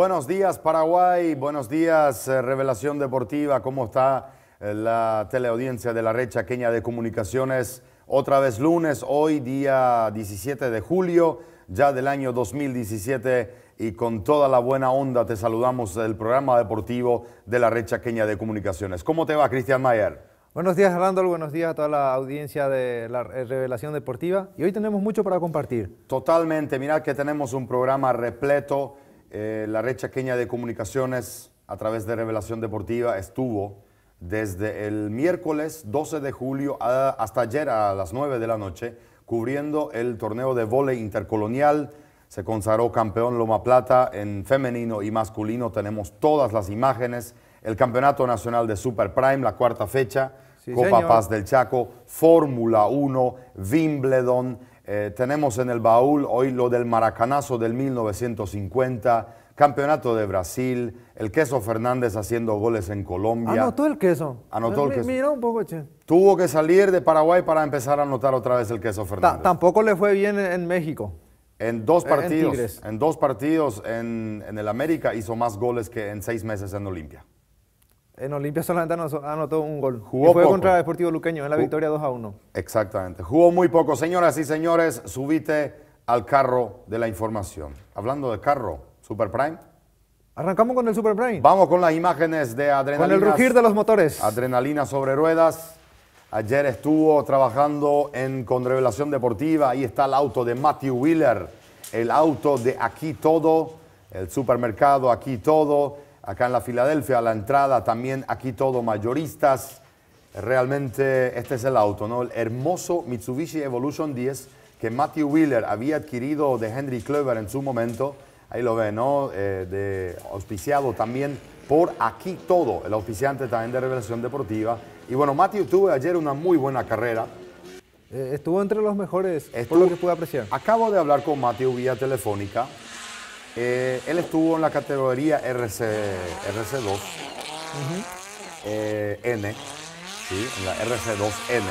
Buenos días Paraguay, buenos días eh, Revelación Deportiva, ¿cómo está eh, la teleaudiencia de la Recha Queña de comunicaciones? Otra vez lunes, hoy día 17 de julio, ya del año 2017 y con toda la buena onda te saludamos del programa deportivo de la Rechaqueña de comunicaciones. ¿Cómo te va Cristian Mayer? Buenos días, randol. Buenos días a toda la audiencia de la eh, Revelación Deportiva. Y hoy tenemos mucho para compartir. Totalmente. Mirad que tenemos un programa repleto eh, la rechaqueña de comunicaciones a través de Revelación Deportiva estuvo desde el miércoles 12 de julio hasta ayer a las 9 de la noche cubriendo el torneo de vóley intercolonial. Se consagró campeón Loma Plata en femenino y masculino. Tenemos todas las imágenes. El Campeonato Nacional de Super Prime, la cuarta fecha. Copa Paz del Chaco, Fórmula 1, Wimbledon, eh, tenemos en el baúl hoy lo del maracanazo del 1950, campeonato de Brasil, el queso Fernández haciendo goles en Colombia. Anotó el queso. Anotó el queso. Mira un poco, che. Tuvo que salir de Paraguay para empezar a anotar otra vez el queso Fernández. tampoco le fue bien en, México. En dos partidos, en, dos partidos en el América hizo más goles que en seis meses en Olimpia en Olimpia solamente anotó un gol. Jugó y fue contra Deportivo Luqueño en la victoria 2 a 1. Exactamente. Jugó muy poco. Señoras y señores, subite al carro de la información. Hablando de carro, Super Prime. Arrancamos con el Super Prime. Vamos con las imágenes de adrenalina. Con el rugir de los motores. Adrenalina sobre ruedas. Ayer estuvo trabajando en Con Revelación Deportiva. Ahí está el auto de Matthew Wheeler. El auto de Aquí Todo. El supermercado Aquí Todo acá en la Filadelfia, a la entrada también aquí todo mayoristas. Realmente este es el auto, ¿no? El hermoso Mitsubishi Evolution 10 que Matthew Wheeler había adquirido de Henry Clover en su momento. Ahí lo ve, ¿no? Eh, auspiciado también por Aquí Todo, el auspiciante también de Revelación Deportiva. Y bueno, Matthew tuvo ayer una muy buena carrera. Eh, estuvo entre los mejores, por lo que pude apreciar. Acabo de hablar con Matthew vía telefónica. Eh, él estuvo en la categoría RC, 2 eh, N, la RC2N,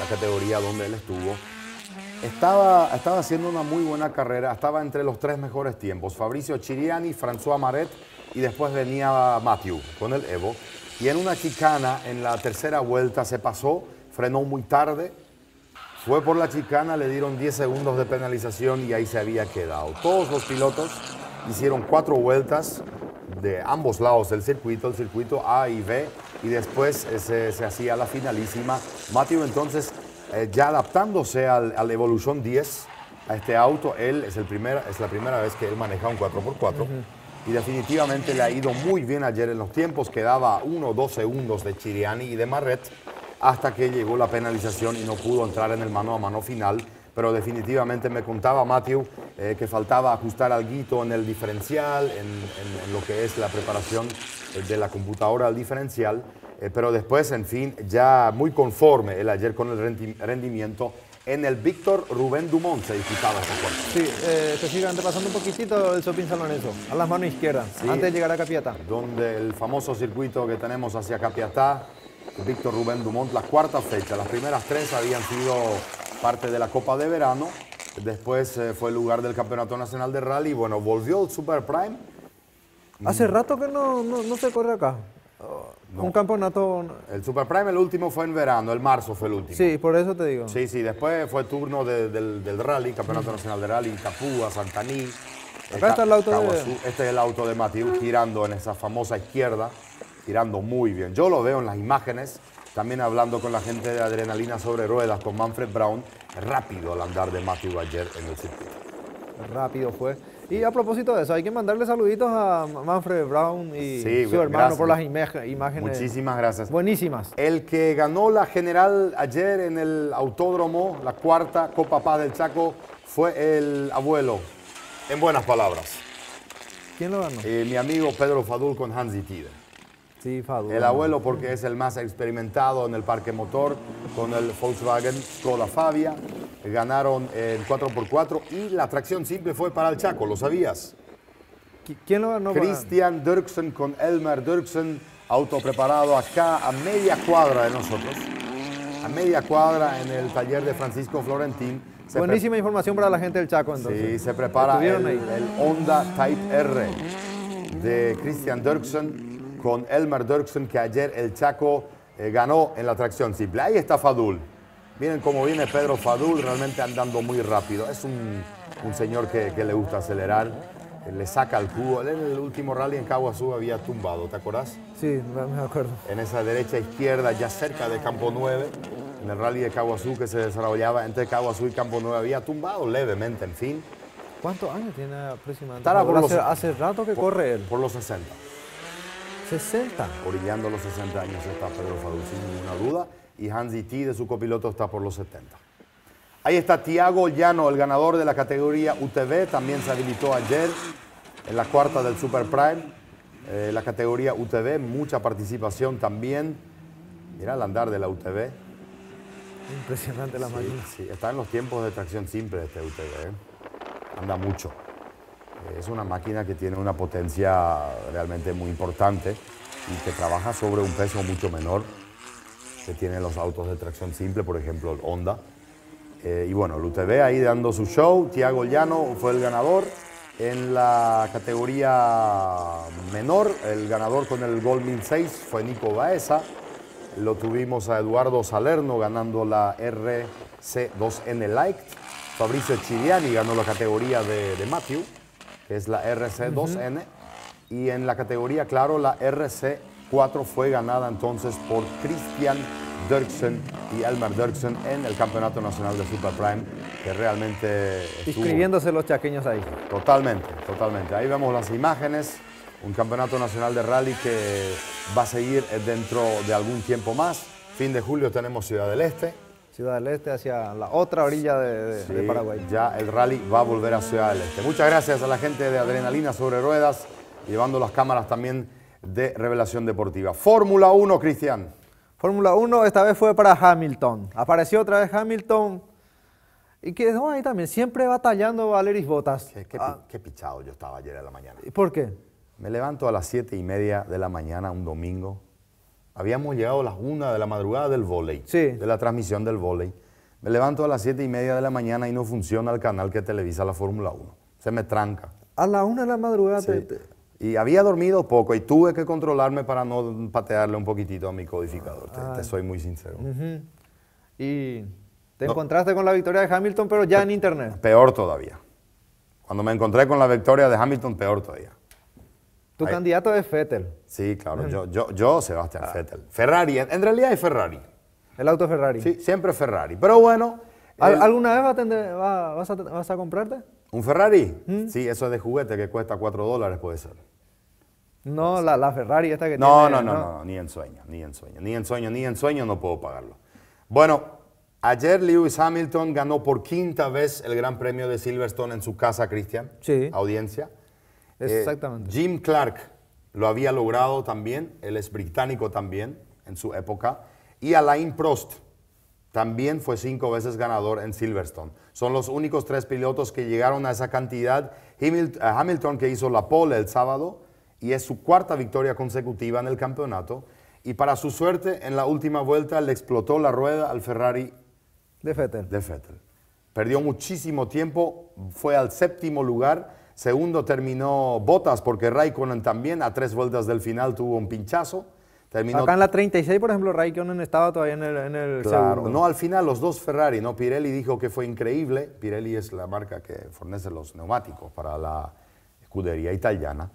la categoría donde él estuvo. Estaba, estaba haciendo una muy buena carrera, estaba entre los tres mejores tiempos, Fabricio Chiriani, François Maret y después venía Matthew con el Evo. Y en una chicana, en la tercera vuelta, se pasó, frenó muy tarde, fue por la chicana, le dieron 10 segundos de penalización y ahí se había quedado. Todos los pilotos hicieron cuatro vueltas de ambos lados del circuito, el circuito A y B, y después eh, se, hacía la finalísima. Matthew entonces, eh, ya adaptándose al, la Evolution 10, a este auto, él es, el es la primera vez que él maneja un 4x4. Y definitivamente le ha ido muy bien ayer en los tiempos, quedaba uno o dos segundos de Chiriani y de Marret hasta que llegó la penalización y no pudo entrar en el mano a mano final. Pero definitivamente me contaba Matthew eh, que faltaba ajustar algo en el diferencial, en, lo que es la preparación de la computadora al diferencial. Eh, pero después, en fin, ya muy conforme el ayer con el rendimiento, en el Víctor Rubén Dumont se disputaba ese cuarto. Sí, eh, se antepasando un poquitito el Sopin saloneso, a las manos izquierdas antes de llegar a Capiatá. Donde el famoso circuito que tenemos hacia Capiatá, Víctor Rubén Dumont, la cuarta fecha. Las primeras tres habían sido parte de la Copa de Verano, después eh, fue el lugar del Campeonato Nacional de Rally, bueno, volvió el Super Prime. Hace rato que no, no, se corre acá. Un campeonato... El Super Prime el último fue en verano, el marzo fue el último. Sí, por eso te digo. Sí, sí, después fue turno del, Rally, Campeonato Nacional de Rally, Capúa, Santaní. Acá está el auto de... Este es el auto de Matiu girando en esa famosa izquierda tirando muy bien. Yo lo veo en las imágenes, también hablando con la gente de Adrenalina sobre Ruedas, con Manfred Brown, rápido al andar de Matthew ayer en el circuito. Rápido fue. Y a propósito de eso, hay que mandarle saluditos a Manfred Brown y su hermano por las imágenes. Muchísimas gracias. Buenísimas. El que ganó la general ayer en el autódromo, la cuarta Copa Paz del Chaco, fue el abuelo, en buenas palabras. ¿Quién lo ganó? Eh, mi amigo Pedro Fadul con Hansi Tide. El abuelo porque es el más experimentado en el parque motor con el Volkswagen Skoda Fabia. Ganaron el 4x4 y la atracción simple fue para el Chaco, ¿lo sabías? ¿Quién lo ganó? Christian Dirksen con Elmer Dirksen, auto preparado acá a media cuadra de nosotros, a media cuadra en el taller de Francisco Florentín. Buenísima información para la gente del Chaco entonces. Sí, se prepara el Honda Type R de Christian Dirksen con Elmer Dirksen, que ayer el Chaco eh, ganó en la tracción simple. Ahí está Fadul. Miren cómo viene Pedro Fadul, realmente andando muy rápido. Es un, señor que, le gusta acelerar, eh, le saca el cubo. en el último rally en Caguazú había tumbado, ¿te acordás? Sí, me acuerdo. En esa derecha izquierda, ya cerca de Campo 9, en el rally de Caguazú que se desarrollaba entre Caguazú y Campo 9, había tumbado levemente, en fin. ¿Cuántos años tiene aproximadamente? Hace, rato que corre él. Por los 60. 60. Orillando los 60 años está Pedro Fadul, sin ninguna duda. Y Hansi T de su copiloto está por los 70. Ahí está Tiago Llano, el ganador de la categoría UTV. También se habilitó ayer en la cuarta del Super Prime. Eh, la categoría UTV, mucha participación también. Mira el andar de la UTV. Impresionante la sí, está en los tiempos de tracción simple este UTV. ¿eh? Anda mucho. Es una máquina que tiene una potencia realmente muy importante y que trabaja sobre un peso mucho menor que tienen los autos de tracción simple, por ejemplo, el Honda. Eh, y bueno, el UTV ahí dando su show. Tiago Llano fue el ganador. En la categoría menor, el ganador con el Goldman 6 fue Nico Baeza. Lo tuvimos a Eduardo Salerno ganando la RC2N Light. Fabricio Chiriani ganó la categoría de, de Matthew que es la RC2N. Y en la categoría, claro, la RC4 fue ganada entonces por Christian Dirksen y Elmer Dirksen en el Campeonato Nacional de Super Prime, que realmente... Inscribiéndose los chaqueños ahí. Totalmente, totalmente. Ahí vemos las imágenes, un Campeonato Nacional de Rally que va a seguir dentro de algún tiempo más. Fin de julio tenemos Ciudad del Este, Ciudad del Este hacia la otra orilla de, Paraguay. Ya el rally va a volver a Ciudad del Este. Muchas gracias a la gente de Adrenalina sobre Ruedas, llevando las cámaras también de Revelación Deportiva. Fórmula 1, Cristian. Fórmula 1 esta vez fue para Hamilton. Apareció otra vez Hamilton. Y que ahí también, siempre batallando Valeris Botas. Ah. Qué, pichado yo estaba ayer a la mañana. ¿Y ¿Por qué? Me levanto a las 7 y media de la mañana un domingo Habíamos llegado a las una de la madrugada del voley, de la transmisión del voley. Me levanto a las siete y media de la mañana y no funciona el canal que televisa la Fórmula 1. Se me tranca. A la una de la madrugada. Y había dormido poco y tuve que controlarme para no patearle un poquitito a mi codificador. te, ah. soy muy sincero. Y te encontraste con la victoria de Hamilton, pero ya en internet. Peor todavía. Cuando me encontré con la victoria de Hamilton, peor todavía. Tu candidato es Fettel. Sí, claro, yo, yo, yo Sebastián Fettel. Ferrari, en, realidad es Ferrari. El auto Ferrari. Sí, siempre Ferrari. Pero bueno. ¿Alguna vez vas a, comprarte? ¿Un Ferrari? ¿Mm? Sí, eso es de juguete que cuesta 4 dólares, puede ser. No, la, Ferrari esta que tiene. No, no, no, no, ni en sueño, ni en sueño, ni en sueño, ni en sueño no puedo pagarlo. Bueno, ayer Lewis Hamilton ganó por quinta vez el Gran Premio de Silverstone en su casa, Cristian. Sí. Audiencia. Eh, Exactamente. Jim Clark lo había logrado también, él es británico también en su época, y Alain Prost también fue cinco veces ganador en Silverstone. Son los únicos tres pilotos que llegaron a esa cantidad. Eh, Hamilton que hizo la pole el sábado y es su cuarta victoria consecutiva en el campeonato. Y para su suerte, en la última vuelta le explotó la rueda al Ferrari de Vettel. De Fettel. Perdió muchísimo tiempo, fue al séptimo lugar Segundo terminó Botas porque Raikkonen también a tres vueltas del final tuvo un pinchazo. Terminó... Acá en la 36, por ejemplo, Raikkonen estaba todavía en el, en claro. No, al final los dos Ferrari, ¿no? Pirelli dijo que fue increíble. Pirelli es la marca que fornece los neumáticos para la escudería italiana.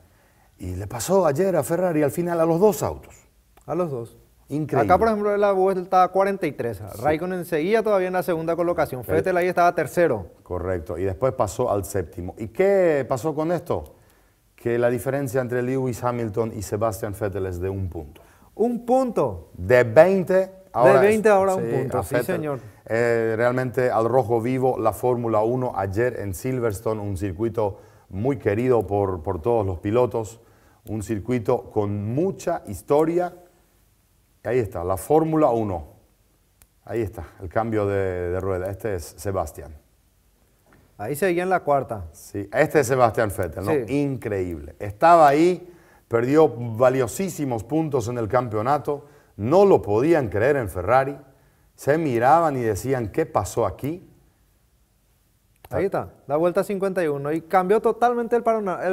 Y le pasó ayer a Ferrari al final a los dos autos. A los dos. Acá, por ejemplo, la vuelta a 43. Raikon Raikkonen seguía todavía en la segunda colocación. Fettel ahí estaba tercero. Correcto. Y después pasó al séptimo. ¿Y qué pasó con esto? Que la diferencia entre Lewis Hamilton y Sebastian Fettel es de un punto. ¿Un punto? De 20 ahora. De 20 ahora a un punto, sí, señor. Eh, realmente al rojo vivo la Fórmula 1 ayer en Silverstone, un circuito muy querido por, por todos los pilotos, un circuito con mucha historia Ahí está, la Fórmula 1. Ahí está, el cambio de, rueda. Este es Sebastián. Ahí seguía en la cuarta. Sí, este es Sebastián Vettel, ¿no? Increíble. Estaba ahí, perdió valiosísimos puntos en el campeonato, no lo podían creer en Ferrari, se miraban y decían, ¿qué pasó aquí? Ahí está, la vuelta 51 y cambió totalmente el,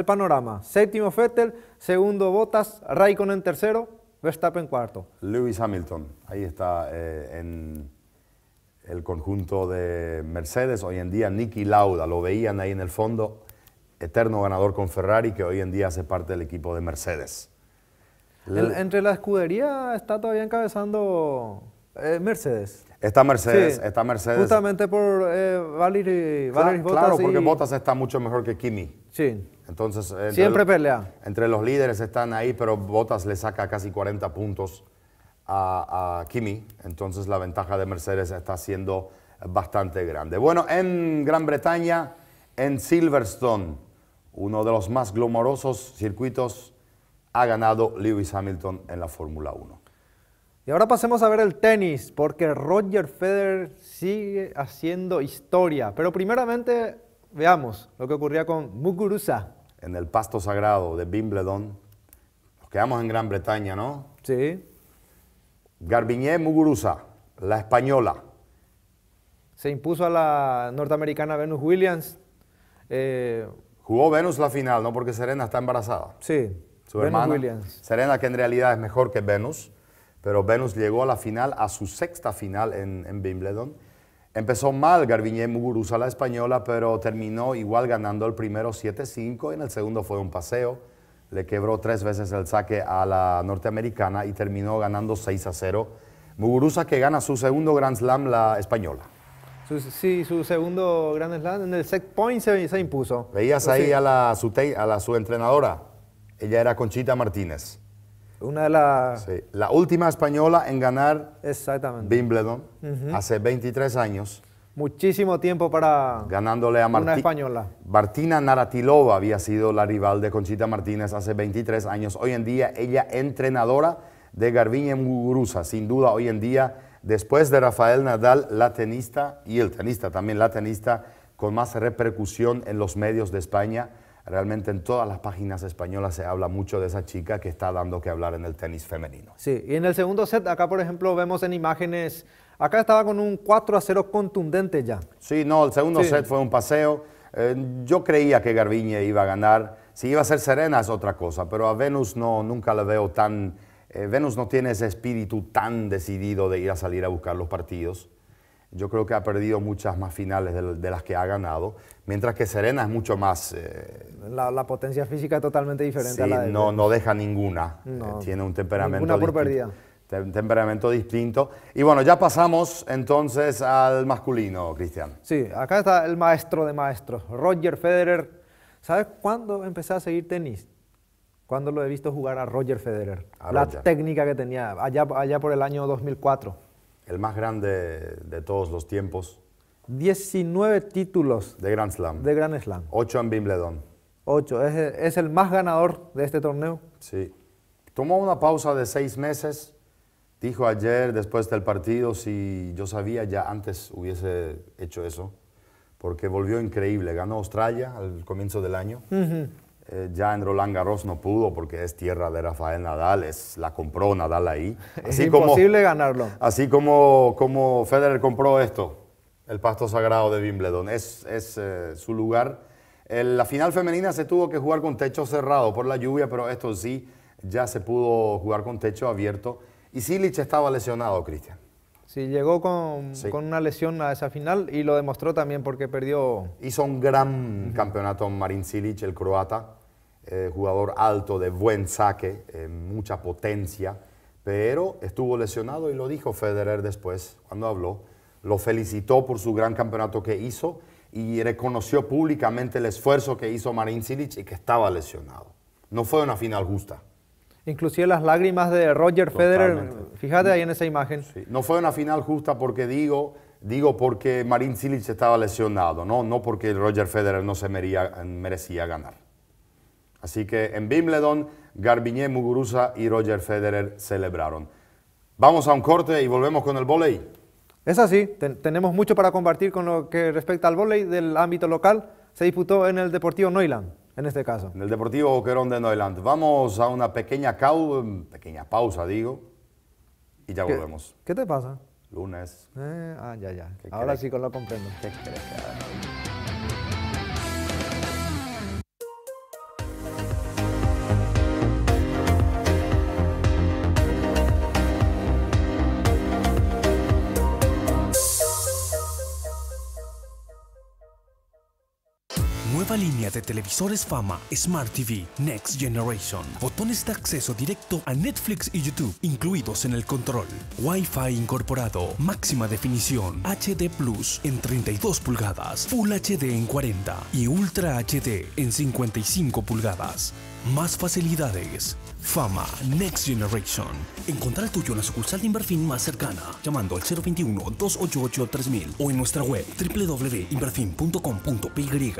panorama. Séptimo Fettel, segundo Bottas, Raikkonen tercero, Verstappen cuarto. Lewis Hamilton, ahí está eh, en el conjunto de Mercedes. Hoy en día Nicky Lauda, lo veían ahí en el fondo, eterno ganador con Ferrari que hoy en día hace parte del equipo de Mercedes. entre la escudería está todavía encabezando eh, Mercedes. Está Mercedes, está Mercedes. Justamente por eh, Valerie, claro, porque Botas Bottas está mucho mejor que Kimi. Sí. Entonces, entre siempre los, pelea. Entre los líderes están ahí, pero Bottas le saca casi 40 puntos a, Kimi. Entonces la ventaja de Mercedes está siendo bastante grande. Bueno, en Gran Bretaña, en Silverstone, uno de los más glomorosos circuitos, ha ganado Lewis Hamilton en la Fórmula 1. Y ahora pasemos a ver el tenis, porque Roger Federer sigue haciendo historia. Pero primeramente veamos lo que ocurría con Muguruza en el pasto sagrado de Wimbledon. Nos quedamos en Gran Bretaña, ¿no? Sí. Garbiñé Muguruza, la española. Se impuso a la norteamericana Venus Williams. Eh, Jugó Venus la final, ¿no? Porque Serena está embarazada. Sí. Su Venus Williams. Serena, que en realidad es mejor que Venus, pero Venus llegó a la final, a su sexta final en, en Wimbledon Empezó mal Garbiñe Muguruza, la española, pero terminó igual ganando el primero 7-5. En el segundo fue un paseo. Le quebró tres veces el saque a la norteamericana y terminó ganando 6-0. Muguruza que gana su segundo Grand Slam, la española. sí, su segundo Grand Slam. En el set point se, impuso. Veías pues ahí a, la, a la, su entrenadora. Ella era Conchita Martínez. Una de las... la última española en ganar Exactamente. Wimbledon hace 23 años. Muchísimo tiempo para ganándole a española. Martina Naratilova había sido la rival de Conchita Martínez hace 23 años. Hoy en día ella entrenadora de Garbiñe Muguruza. Sin duda hoy en día, después de Rafael Nadal, la tenista y el tenista también, la tenista con más repercusión en los medios de España realmente en todas las páginas españolas se habla mucho de esa chica que está dando que hablar en el tenis femenino. Sí, y en el segundo set, acá por ejemplo vemos en imágenes, acá estaba con un 4 a 0 contundente ya. Sí, no, el segundo set fue un paseo. Eh, yo creía que Garbiñe iba a ganar. Si iba a ser Serena es otra cosa, pero a Venus no, nunca la veo tan... Eh, Venus no tiene ese espíritu tan decidido de ir a salir a buscar los partidos yo creo que ha perdido muchas más finales de, las que ha ganado, mientras que Serena es mucho más... Eh, la, potencia física totalmente diferente sí, a la de... No, no deja ninguna, eh, tiene un temperamento... Una por perdida. temperamento distinto. Y bueno, ya pasamos entonces al masculino, Cristian. Sí, acá está el maestro de maestros, Roger Federer. ¿Sabes cuándo empecé a seguir tenis? Cuando lo he visto jugar a Roger Federer. la técnica que tenía, allá, allá por el año 2004. El más grande de todos los tiempos. 19 títulos. De Grand Slam. De Grand Slam. 8 en Wimbledon. 8. Es, el más ganador de este torneo. Sí. Tomó una pausa de seis meses. Dijo ayer, después del partido, si yo sabía ya antes hubiese hecho eso. Porque volvió increíble. Ganó Australia al comienzo del año. Eh, ya en Roland Garros no pudo porque es tierra de Rafael Nadal, es, la compró Nadal ahí. es imposible ganarlo. Así como, como Federer compró esto, el pasto sagrado de Wimbledon, es, es eh, su lugar. la final femenina se tuvo que jugar con techo cerrado por la lluvia, pero esto sí, ya se pudo jugar con techo abierto. Y Silic estaba lesionado, Cristian. Sí, llegó con, con, una lesión a esa final y lo demostró también porque perdió. Hizo un gran campeonato Marin Silic, el croata. Eh, jugador alto, de buen saque, mucha potencia, pero estuvo lesionado y lo dijo Federer después cuando habló. Lo felicitó por su gran campeonato que hizo y reconoció públicamente el esfuerzo que hizo Marin Cilic y que estaba lesionado. No fue una final justa. Inclusive las lágrimas de Roger Federer, fíjate ahí en esa imagen. Sí. No fue una final justa porque digo, digo porque Marin Cilic estaba lesionado, no, no porque Roger Federer no se merecía ganar. Así que en Wimbledon, Garbiñé, Muguruza y Roger Federer celebraron. Vamos a un corte y volvemos con el volei. Es así, tenemos mucho para compartir con lo que respecta al volei del ámbito local. Se disputó en el Deportivo Neuland, en este caso. En el Deportivo Boquerón de Neuland. Vamos a una pequeña, pequeña pausa, digo, y ya volvemos. ¿Qué te pasa? Lunes. Eh, ah, ya, ya. Ahora sí con lo comprendo. de televisores Fama, Smart TV, Next Generation, botones de acceso directo a Netflix y YouTube incluidos en el control, Wi-Fi incorporado, máxima definición, HD Plus en 32 pulgadas, Full HD en 40 y Ultra HD en 55 pulgadas. Más facilidades. Fama Next Generation. Encontrar el tuyo en la sucursal de Inverfin más cercana, llamando al 021-288-3000 o en nuestra web www.inverfin.com.py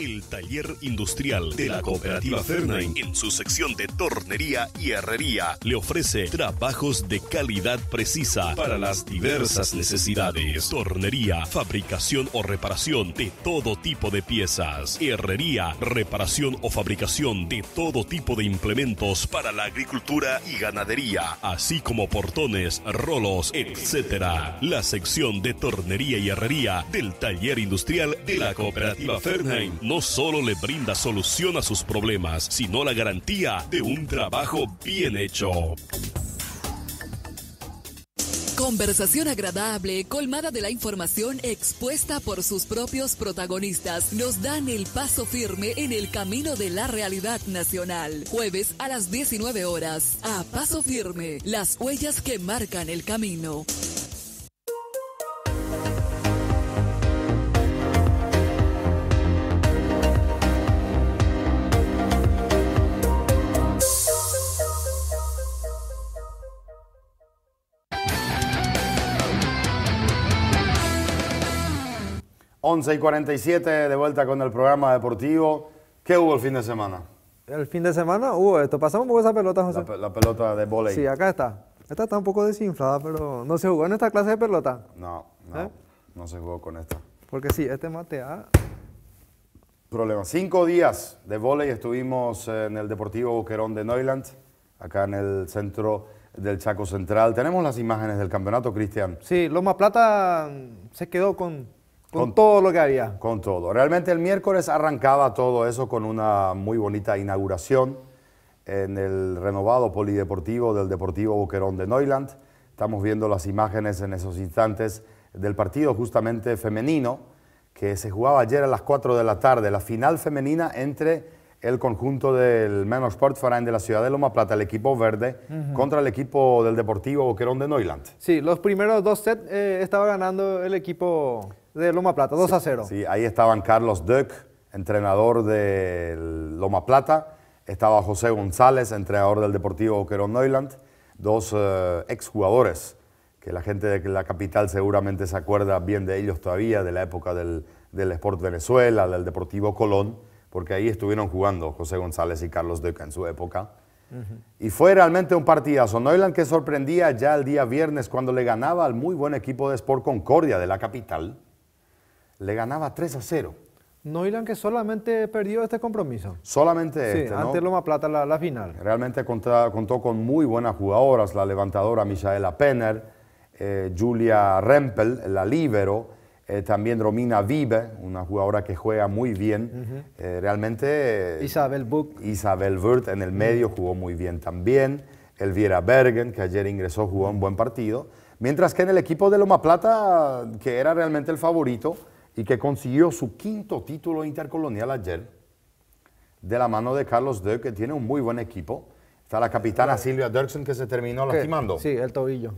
el taller industrial de la cooperativa Fernheim... en su sección de tornería y herrería, le ofrece trabajos de calidad precisa para las diversas necesidades. Tornería, fabricación o reparación de todo tipo de piezas. Herrería, reparación o fabricación de todo tipo de implementos para la agricultura y ganadería, así como portones, rolos, etc. La sección de tornería y herrería del taller industrial de la cooperativa Fernheim no solo le brinda solución a sus problemas, sino la garantía de un trabajo bien hecho. Conversación agradable, colmada de la información expuesta por sus propios protagonistas, nos dan el paso firme en el camino de la realidad nacional. Jueves a las 19 horas, a paso firme, las huellas que marcan el camino. 11 y 47 de vuelta con el programa deportivo. ¿Qué hubo el fin de semana? El fin de semana hubo esto. Pasamos poco esa pelota, José. La, pelota de volei. Sí, acá está. Esta está un poco desinflada, pero no se jugó en esta clase de pelota. No, no. ¿Eh? No se jugó con esta. Porque sí, este matea. Problema. Cinco días de volei estuvimos en el Deportivo Boquerón de Neuland, acá en el centro del Chaco Central. Tenemos las imágenes del campeonato, Cristian. Sí, Loma Plata se quedó con con, todo lo que haría. Con todo. Realmente el miércoles arrancaba todo eso con una muy bonita inauguración en el renovado polideportivo del Deportivo Boquerón de Neuland. Estamos viendo las imágenes en esos instantes del partido justamente femenino que se jugaba ayer a las 4 de la tarde, la final femenina entre el conjunto del Menor Sport de la ciudad de Loma Plata, el equipo verde, contra el equipo del Deportivo Boquerón de Neuland. Sí, los primeros dos sets eh, estaba ganando el equipo de Loma Plata, 2 a 0. Sí, ahí estaban Carlos Duck, entrenador de Loma Plata, estaba José González, entrenador del Deportivo Oquero Neuland, dos eh, exjugadores que la gente de la capital seguramente se acuerda bien de ellos todavía, de la época del, del Sport Venezuela, del Deportivo Colón, porque ahí estuvieron jugando José González y Carlos Duck en su época. Y fue realmente un partidazo. Neuland que sorprendía ya el día viernes cuando le ganaba al muy buen equipo de Sport Concordia de la capital le ganaba 3 a 0. irán que solamente perdió este compromiso. Solamente este, ¿no? ante Loma Plata la, final. Realmente contó, con muy buenas jugadoras, la levantadora Michaela Penner, eh, Julia Rempel, la libero, eh, también Romina Vive, una jugadora que juega muy bien. Eh, realmente... Isabel Buck. Isabel Wurt en el medio jugó muy bien también. Elvira Bergen, que ayer ingresó, jugó un buen partido. Mientras que en el equipo de Loma Plata, que era realmente el favorito, y que consiguió su quinto título intercolonial ayer de la mano de Carlos Dirk, que tiene un muy buen equipo. Está la capitana Silvia Dirksen que se terminó lastimando. Sí, el tobillo.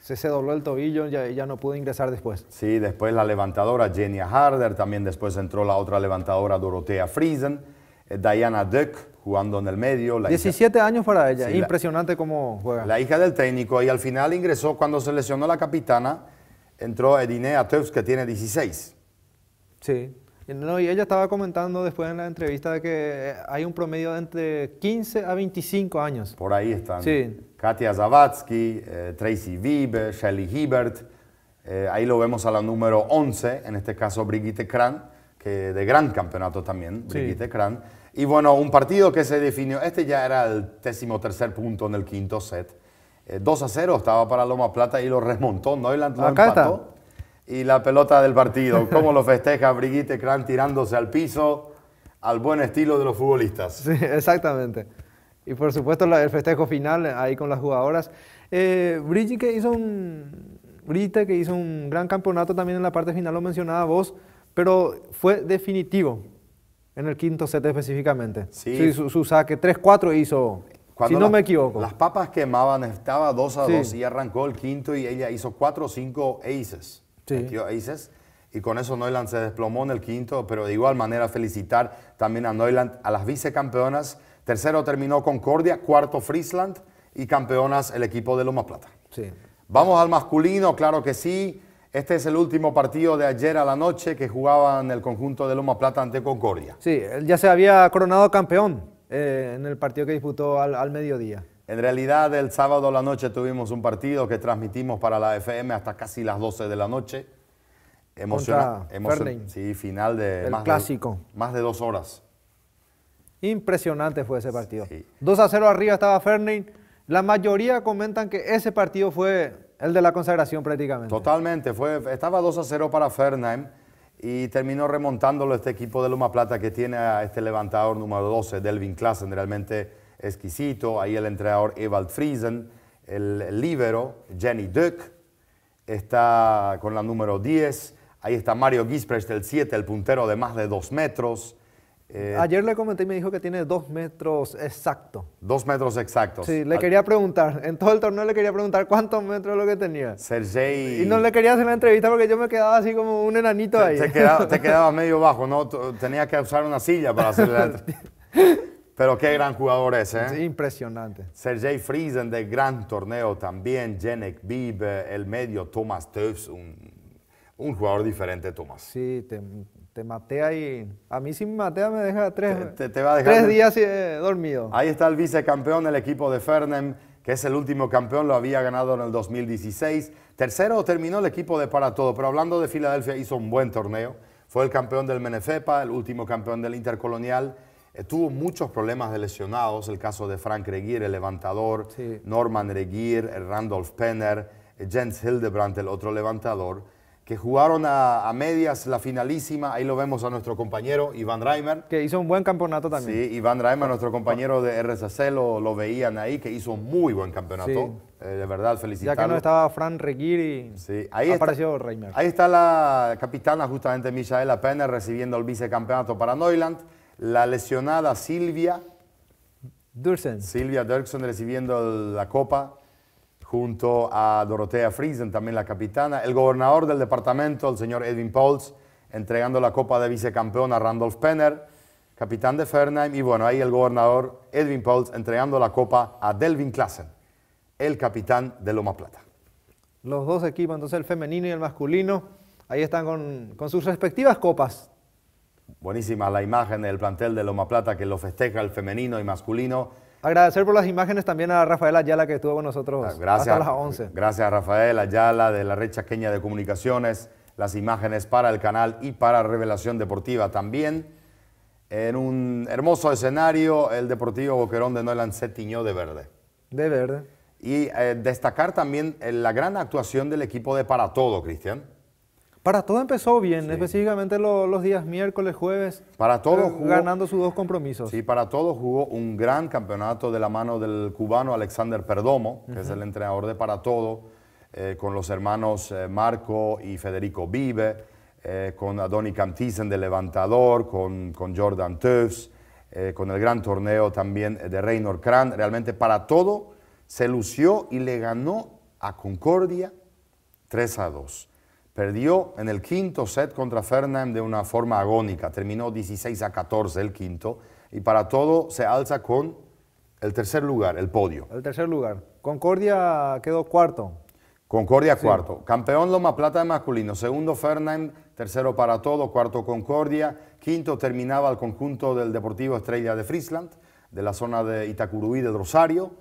Se, se dobló el tobillo y ya, no pudo ingresar después. Sí, después la levantadora Jenny Harder, también después entró la otra levantadora Dorotea Friesen, eh, Diana Duck jugando en el medio. 17 años para ella, impresionante como cómo juega. La hija del técnico y al final ingresó cuando se lesionó la capitana, entró Edinea Teus que tiene 16. Sí. y ella estaba comentando después en la entrevista de que eh, hay un promedio de entre 15 a 25 años. Por ahí están. Sí. Katia Zawadzki, eh, Tracy Wiebe, Shelly Hibbert. Eh, ahí lo vemos a la número 11, en este caso Brigitte Kran, que de gran campeonato también, Brigitte Kran. Y bueno, un partido que se definió, este ya era el décimo tercer punto en el quinto set. 2 a 0 estaba para Loma Plata y lo remontó. no, lo Acá empató y la pelota del partido. ¿Cómo lo festeja Brigitte Kran tirándose al piso, al buen estilo de los futbolistas? Sí, exactamente. Y por supuesto el festejo final eh, ahí con las jugadoras. Eh, Brigitte, que hizo un, Brigitte que hizo un gran campeonato también en la parte final, lo mencionaba vos, pero fue definitivo en el quinto set específicamente. Sí. su, saque 3-4 hizo, Cuando si no me equivoco. Las papas quemaban, estaba 2 a 2 y arrancó el quinto y ella hizo 4 o 5 aces sí. Y con eso Neuland se desplomó en el quinto, pero de igual manera felicitar también a Neuland, a las vicecampeonas. Tercero terminó Concordia, cuarto Friesland y campeonas el equipo de Loma Plata. Vamos al masculino, claro que sí. Este es el último partido de ayer a la noche que jugaban el conjunto de Loma Plata ante Concordia. Sí, él ya se había coronado campeón eh, en el partido que disputó al mediodía. En realidad el sábado a la noche tuvimos un partido que transmitimos para la FM hasta casi las 12 de la noche. Emocionante. sí, final de... más clásico. más de dos horas. Impresionante fue ese partido. 2 a 0 arriba estaba Fernández. La mayoría comentan que ese partido fue el de la consagración prácticamente. Totalmente. Fue, estaba 2 a 0 para Fernández y terminó remontándolo este equipo de Luma Plata que tiene a este levantador número 12, Delvin Klassen, realmente exquisito. Ahí el entrenador Evald Friesen, el líbero Jenny Duck, está con la número 10. Ahí está Mario Gisprecht, el 7, el puntero de más de 2 metros. Eh, Ayer le comenté y me dijo que tiene 2 metros exactos. 2 metros exactos. Sí, le quería preguntar, en todo el torneo le quería preguntar cuántos metros lo que tenía. Sergei... Y no le quería hacer la entrevista porque yo me quedaba así como un enanito ahí. Te quedaba, te quedaba medio bajo, ¿no? Tenía que usar una silla para hacer la entrevista. Pero qué gran jugador es, ¿eh? Sí, impresionante. Sergei Friesen de gran torneo también, Jenek Bib, el medio, Thomas Teufs, un, jugador diferente, Thomas. Sí, te, te, matea y a mí si me matea me deja tres, te, te, va a dejar tres días eh, dormido. Ahí está el vicecampeón del equipo de Fernem, que es el último campeón, lo había ganado en el 2016. Tercero terminó el equipo de para todo, pero hablando de Filadelfia hizo un buen torneo. Fue el campeón del Menefepa, el último campeón del Intercolonial eh, tuvo muchos problemas de lesionados, el caso de Frank Reguir, el levantador, sí. Norman Reguir, Randolph Penner, eh, Jens Hildebrandt, el otro levantador, que jugaron a, medias la finalísima. Ahí lo vemos a nuestro compañero Iván Reimer. Que hizo un buen campeonato también. Sí, Iván Reimer, nuestro compañero de RSC, lo, lo veían ahí, que hizo muy buen campeonato. Eh, de verdad, felicitarlo. Ya que no estaba Frank Reguir y ahí apareció está, Reimer. Ahí está la capitana, justamente Michaela Penner, recibiendo el vicecampeonato para Neuland. La lesionada Silvia. Dursen. Silvia Dirksen recibiendo la copa junto a Dorotea Friesen, también la capitana. El gobernador del departamento, el señor Edwin Pauls, entregando la copa de vicecampeón a Randolph Penner, capitán de Fernheim. Y bueno, ahí el gobernador Edwin Pauls entregando la copa a Delvin Klassen, el capitán de Loma Plata. Los dos equipos, entonces el femenino y el masculino, ahí están con sus respectivas copas. Buenísima la imagen del plantel de Loma Plata que lo festeja el femenino y masculino. Agradecer por las imágenes también a Rafael Ayala que estuvo con nosotros ah, gracias, hasta las 11. Gracias a Rafael Ayala de la Red de Comunicaciones, las imágenes para el canal y para Revelación Deportiva también. En un hermoso escenario, el Deportivo Boquerón de Nolan se tiñó de verde. De verde. Y eh, destacar también eh, la gran actuación del equipo de Para Todo, Cristian. Para todo empezó bien, específicamente los días miércoles, jueves. Para todo eh, ganando sus dos compromisos. Sí, para todo jugó un gran campeonato de la mano del cubano Alexander Perdomo, que es el entrenador de Para todo, eh, con los hermanos eh, Marco y Federico Vive, con Adoni Camtisen de Levantador, con, Jordan Tufts, con el gran torneo también de Reynor Kran. Realmente para todo se lució y le ganó a Concordia 3 a 2. Perdió en el quinto set contra Fernand de una forma agónica. Terminó 16 a 14 el quinto. Y para todo se alza con el tercer lugar, el podio. El tercer lugar. Concordia quedó cuarto. Concordia cuarto. Campeón Loma Plata de masculino. Segundo Fernand. Tercero para todo. Cuarto Concordia. Quinto terminaba el conjunto del Deportivo Estrella de Friesland de la zona de Itacuruí de Rosario.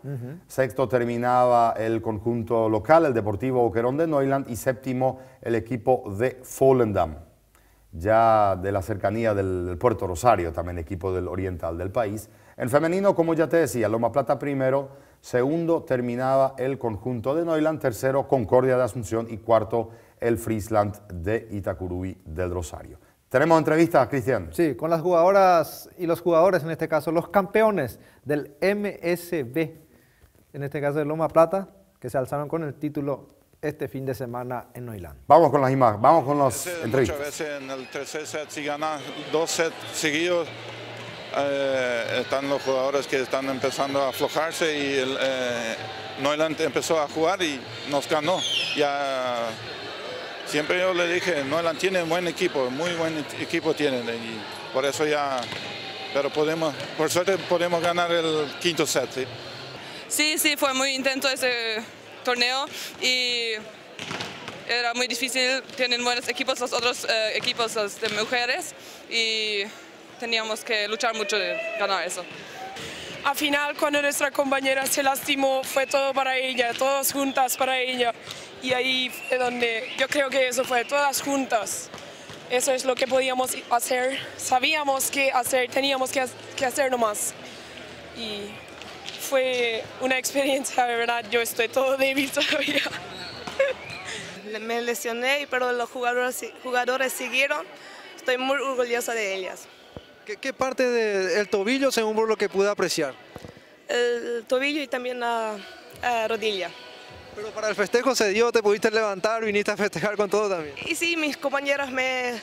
Sexto terminaba el conjunto local, el Deportivo Oquerón de Neuland. Y séptimo, el equipo de Follendam, ya de la cercanía del, Puerto Rosario, también equipo del oriental del país. En femenino, como ya te decía, Loma Plata primero, segundo terminaba el conjunto de Neuland, tercero Concordia de Asunción y cuarto el Friesland de Itacuruí del Rosario. Tenemos entrevistas, Cristian. Sí, con las jugadoras y los jugadores, en este caso, los campeones del MSB, en este caso de Loma Plata, que se alzaron con el título este fin de semana en Noilán. Vamos con las imágenes, vamos con los... entrevistas. Muchas veces en el tercer set, si ganas dos sets seguidos, eh, están los jugadores que están empezando a aflojarse y el, eh, empezó a jugar y nos ganó. Ya siempre yo le dije, no tiene buen equipo, muy buen e-, equipo tienen y por eso ya, pero podemos, por suerte podemos ganar el quinto set. Sí, sí, fue muy intenso ese torneo y era muy difícil, tienen buenos equipos los otros eh, equipos de mujeres y teníamos que luchar mucho de ganar eso. Al final cuando nuestra compañera se lastimó fue todo para ella, todas juntas para ella. Y ahí es donde yo creo que eso fue, todas juntas. Eso es lo que podíamos hacer, sabíamos qué hacer, teníamos que, hacer nomás. Y fue una experiencia, de verdad, yo estoy todo débil todavía. Me lesioné, pero los jugadores, jugadores siguieron. Estoy muy orgullosa de ellas. ¿Qué, parte del tobillo, según por lo que pude apreciar? El tobillo y también la rodilla. Pero para el festejo se dio, te pudiste levantar, viniste a festejar con todo también. Y sí, mis compañeras me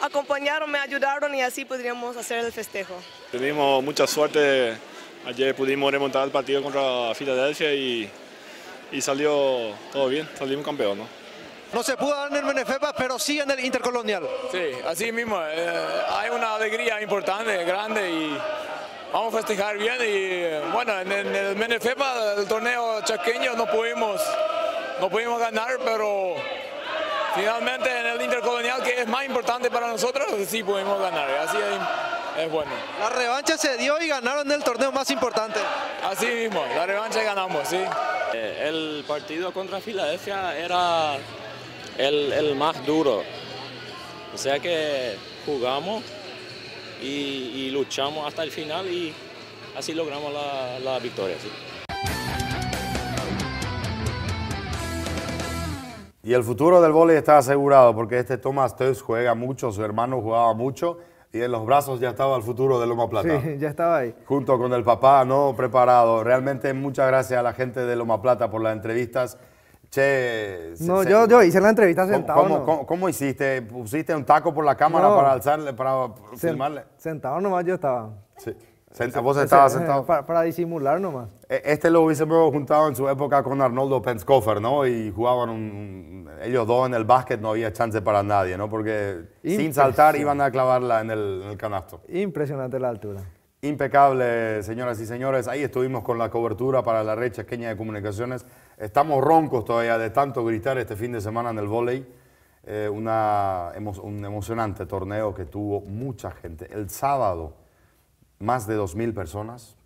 acompañaron, me ayudaron y así podríamos hacer el festejo. Tuvimos mucha suerte, ayer pudimos remontar el partido contra Filadelfia y, y salió todo bien, salimos campeón. ¿no? se pudo dar en el Menefepa, pero sí en el Intercolonial. Sí, así mismo, eh, hay una alegría importante, grande y vamos a festejar bien y bueno, en, el Menefepa, el torneo chaqueño, no pudimos, no pudimos ganar, pero finalmente en el Intercolonial, que es más importante para nosotros, sí pudimos ganar, así es, bueno. La revancha se dio y ganaron el torneo más importante. Así mismo, la revancha ganamos, sí. Eh, el partido contra Filadelfia era el, el más duro, o sea que jugamos y, luchamos hasta el final y así logramos la, victoria. Y el futuro del vóley está asegurado porque este Thomas Teus juega mucho, su hermano jugaba mucho y en los brazos ya estaba el futuro de Loma Plata. Sí, ya estaba ahí. Junto con el papá, ¿no? Preparado. Realmente muchas gracias a la gente de Loma Plata por las entrevistas no, yo, yo hice la entrevista sentado. ¿Cómo, hiciste? ¿Pusiste un taco por la cámara para alzarle, para filmarle? Sentado nomás yo estaba. Sí. vos estabas sentado. Para, disimular nomás. E-, este lo hubiese juntado en su época con Arnoldo Penskofer, ¿no? Y jugaban ellos dos en el básquet, no había chance para nadie, ¿no? Porque sin saltar iban a clavarla en el canasto. Impresionante la altura. Impecable, señoras y señores. Ahí estuvimos con la cobertura para la recha queña de comunicaciones. Estamos roncos todavía de tanto gritar este fin de semana en el volei. Eh, un emocionante torneo que tuvo mucha gente. El sábado, más de 2.000 personas.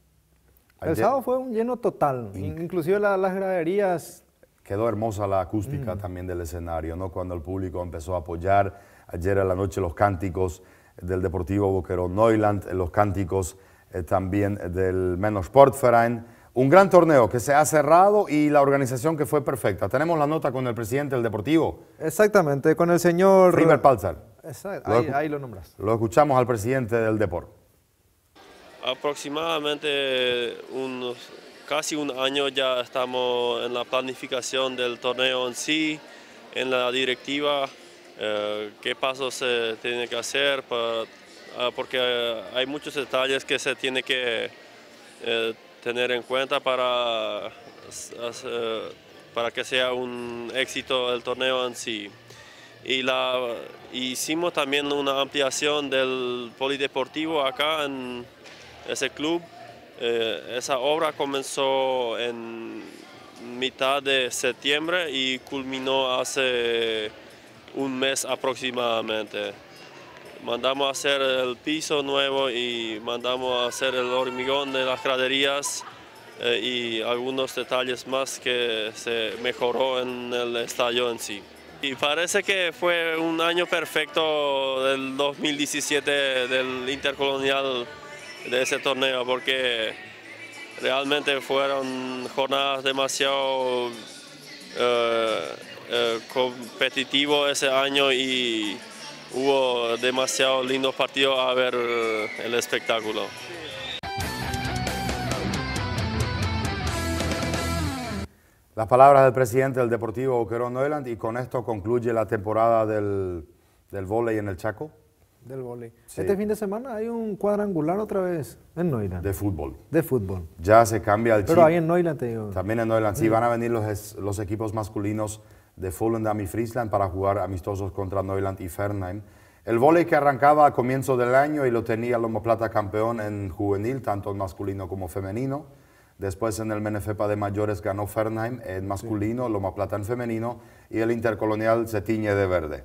el sábado fue un lleno total. inclusive las graderías. Quedó hermosa la acústica mm. también del escenario, ¿no? Cuando el público empezó a apoyar. Ayer a la noche los cánticos del Deportivo Boquerón Neuland, los cánticos eh, también del Sportverein. Un gran torneo que se ha cerrado y la organización que fue perfecta. Tenemos la nota con el presidente del Deportivo. Exactamente, con el señor... River Palzar. ahí, lo nombras. Lo escuchamos al presidente del Deportivo. Aproximadamente unos, casi un año ya estamos en la planificación del torneo en sí, en la directiva eh, qué pasos se tiene que hacer, ah, porque eh, hay muchos detalles que se tiene que eh, tener en cuenta para, para que sea un éxito el torneo en sí. Y la, hicimos también una ampliación del polideportivo acá en ese club. esa obra comenzó en mitad de septiembre y culminó hace un mes aproximadamente. Mandamos a hacer el piso nuevo y mandamos a hacer el hormigón de las graderías eh, y algunos detalles más que se mejoró en el estadio en sí. Y parece que fue un año perfecto del 2017 del Intercolonial de ese torneo porque realmente fueron jornadas demasiado eh, eh, competitivo ese año y hubo demasiados lindos partidos a ver eh, el espectáculo. Las palabras del presidente del Deportivo Oquerón Neuland y con esto concluye la temporada del, del volei en el Chaco. Del Este fin de semana hay un cuadrangular otra vez en Neuland De fútbol. De fútbol. Ya se cambia el Pero Pero ahí en Neuland También en Noeland, sí, sí, van a venir los, los equipos masculinos de Volendam y Friesland para jugar amistosos contra Neuland y Fernheim. El volei que arrancaba a comienzo del año y lo tenía Loma Plata campeón en juvenil, tanto en masculino como femenino. Después en el Menefepa de mayores ganó Fernheim en masculino, Loma Plata en femenino y el Intercolonial se tiñe de verde.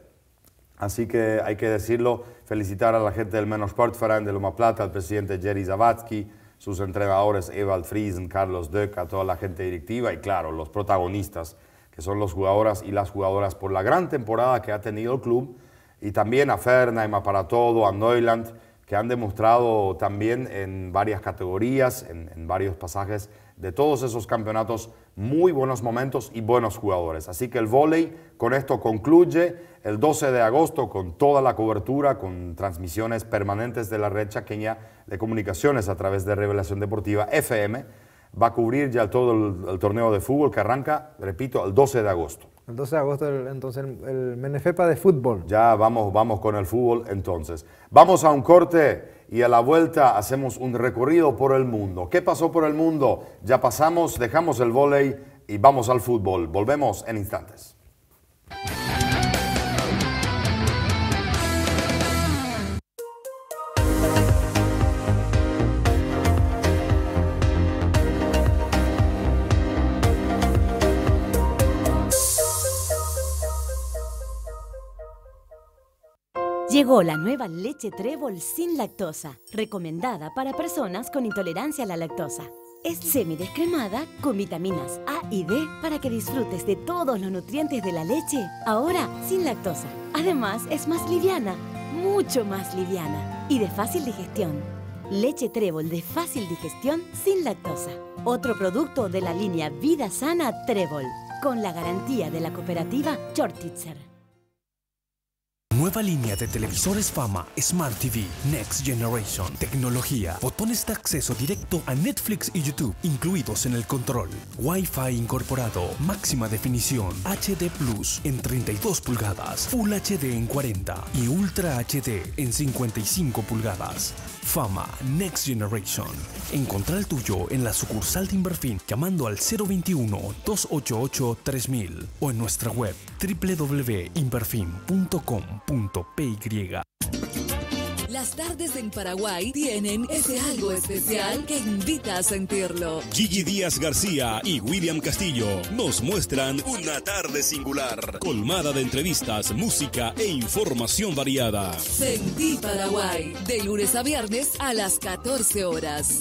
Así que hay que decirlo, felicitar a la gente del Menosportverein de Loma Plata, al presidente Jerry Zabatsky... sus entrenadores Ewald Friesen, Carlos Döck, a toda la gente directiva y claro, los protagonistas que son los jugadores y las jugadoras por la gran temporada que ha tenido el club, y también a Fernheim, a Para Todo, a Neuland, que han demostrado también en varias categorías, en, varios pasajes de todos esos campeonatos, muy buenos momentos y buenos jugadores. Así que el volei con esto concluye el 12 de agosto con toda la cobertura, con transmisiones permanentes de la red chaqueña de comunicaciones a través de Revelación Deportiva FM va a cubrir ya todo el, torneo de fútbol que arranca, repito, el 12 de agosto. El 12 de agosto, entonces, el, Menefepa de fútbol. Ya vamos, vamos con el fútbol entonces. Vamos a un corte y a la vuelta hacemos un recorrido por el mundo. ¿Qué pasó por el mundo? Ya pasamos, dejamos el vóley y vamos al fútbol. Volvemos en instantes. Llegó la nueva leche trébol sin lactosa, recomendada para personas con intolerancia a la lactosa. Es semidescremada con vitaminas A y D para que disfrutes de todos los nutrientes de la leche, ahora sin lactosa. Además, es más liviana, mucho más liviana y de fácil digestión. Leche trébol de fácil digestión sin lactosa. Otro producto de la línea Vida Sana Trébol, con la garantía de la cooperativa Chortitzer. Nueva línea de televisores Fama, Smart TV, Next Generation, tecnología, botones de acceso directo a Netflix y YouTube, incluidos en el control, Wi-Fi incorporado, máxima definición, HD Plus en 32 pulgadas, Full HD en 40 y Ultra HD en 55 pulgadas. Fama Next Generation. Encontrar el tuyo en la sucursal de Inverfin llamando al 021-288-3000 o en nuestra web www.inverfin.com.py las tardes en Paraguay tienen ese algo especial que invita a sentirlo. Gigi Díaz García y William Castillo nos muestran una tarde singular, colmada de entrevistas, música e información variada. Sentí Paraguay, de lunes a viernes a las 14 horas.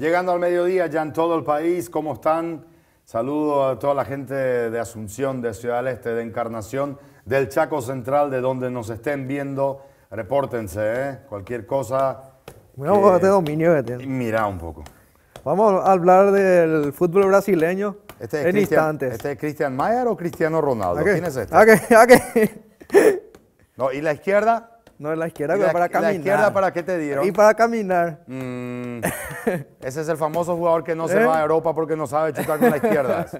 Llegando al mediodía ya en todo el país, ¿cómo están? Saludo a toda la gente de Asunción, de Ciudad del Este, de Encarnación, del Chaco Central, de donde nos estén viendo. Repórtense, ¿eh? cualquier cosa. Mira un poco este dominio que Mira un poco. Vamos a hablar del fútbol brasileño este es en ¿Este es Cristian Mayer o Cristiano Ronaldo? ¿Quién es este? no, ¿Y la izquierda? No, la izquierda para caminar. ¿La izquierda para qué te dieron? Y para caminar. Mm. ese es el famoso jugador que no se ¿Eh? va a Europa porque no sabe chutar con la izquierda.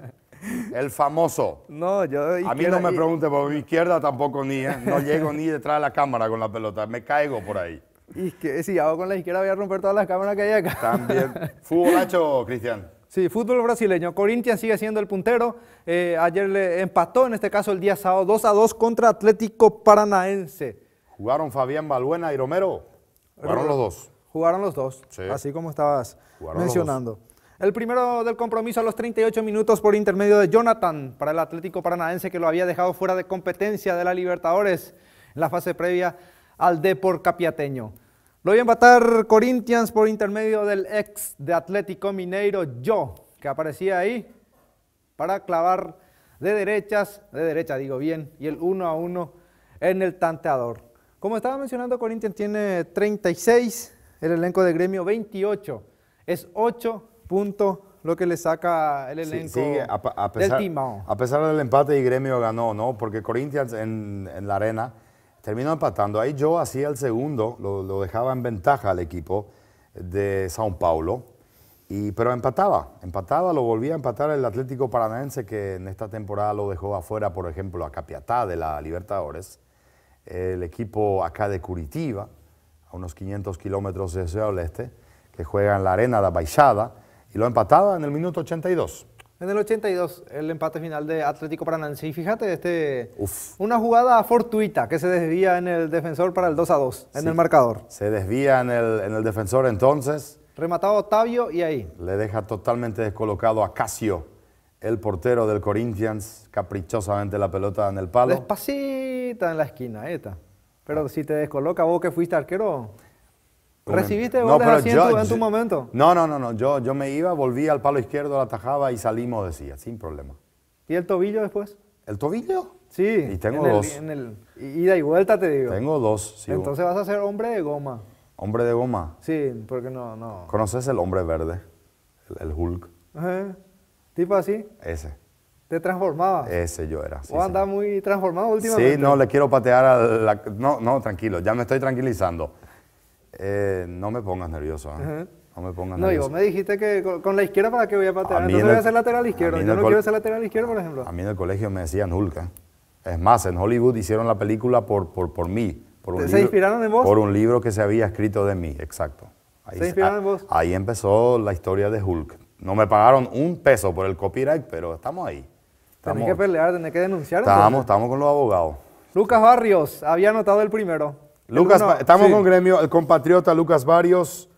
El famoso. No, yo. A mí no me pregunte, por mi izquierda tampoco ni. ¿eh? No llego ni detrás de la cámara con la pelota. Me caigo por ahí. Y que si hago con la izquierda voy a romper todas las cámaras que hay acá. También. Fútbol, Cristian. Sí, fútbol brasileño. Corinthians sigue siendo el puntero. Eh, ayer le empató, en este caso el día sábado, 2 a 2 contra Atlético Paranaense. Jugaron Fabián Balbuena y Romero. Jugaron los dos. Jugaron los dos, así como estabas mencionando. El primero del compromiso a los 38 minutos por intermedio de Jonathan para el Atlético Paranaense que lo había dejado fuera de competencia de la Libertadores en la fase previa al Depor Capiateño. Lo iba a empatar Corinthians por intermedio del ex de Atlético Mineiro, Yo, que aparecía ahí para clavar de derechas, de derecha digo bien, y el 1 a 1 en el tanteador. Como estaba mencionando, Corinthians tiene 36, el elenco de gremio 28. Es 8 puntos lo que le saca el elenco a, pesar, del empate y gremio ganó, ¿no? Porque Corinthians en, la arena terminó empatando. Ahí yo hacía el segundo, lo, dejaba en ventaja al equipo de Sao Paulo. Y, pero empataba, empataba, lo volvía a empatar el Atlético Paranaense que en esta temporada lo dejó afuera, por ejemplo, a Capiatá de la Libertadores el equipo acá de Curitiba, a unos 500 kilómetros de Ciudad del Este, que juega en la arena de Baixada, y lo empataba en el minuto 82. En el 82, el empate final de Atlético Paranaense Y fíjate, este, una jugada fortuita que se desvía en el defensor para el 2 a 2, en el marcador. Se desvía en el, en el defensor entonces. Rematado Octavio y ahí. Le deja totalmente descolocado a Casio, el portero del Corinthians, caprichosamente la pelota en el palo. Despacito en la esquina, esta. Pero ah. si te descoloca vos que fuiste arquero, ¿recibiste no, en, tu, momento? No, no, no, no. Yo, yo me iba, volví al palo izquierdo, la tajaba y salimos, decía, sin problema. ¿Y el tobillo después? ¿El tobillo? Sí. Y tengo dos. ida y vuelta te digo. Tengo dos. Entonces vas a ser hombre de goma. ¿Hombre de goma? Sí, porque no, no. ¿Conoces el hombre verde? El, Hulk. ¿Tipo así? Ese. ¿Te transformabas? Ese yo era. ¿O andas muy transformado últimamente? Sí, no, le quiero patear a la... No, no, tranquilo, ya me estoy tranquilizando. Eh, no me pongas nervioso. ¿eh? No me pongas nervioso. No, me dijiste que con, la izquierda para que voy a patear. Entonces voy a hacer lateral izquierdo. Yo no quiero hacer lateral izquierdo, por ejemplo. A mí en el colegio me decían Hulk Es más, en Hollywood hicieron la película por, por, por mí. ¿Se inspiraron en vos? Por un libro que se había escrito de mí, exacto. ¿Se inspiraron en ah, vos? Ahí empezó la historia de Hulk. No me pagaron un peso por el copyright, pero estamos ahí. Estamos, que pelear, tenés que denunciar. Estamos, estamos con los abogados. Lucas Barrios, había anotado el primero. Lucas, estamos con gremio, el compatriota Lucas Barrios.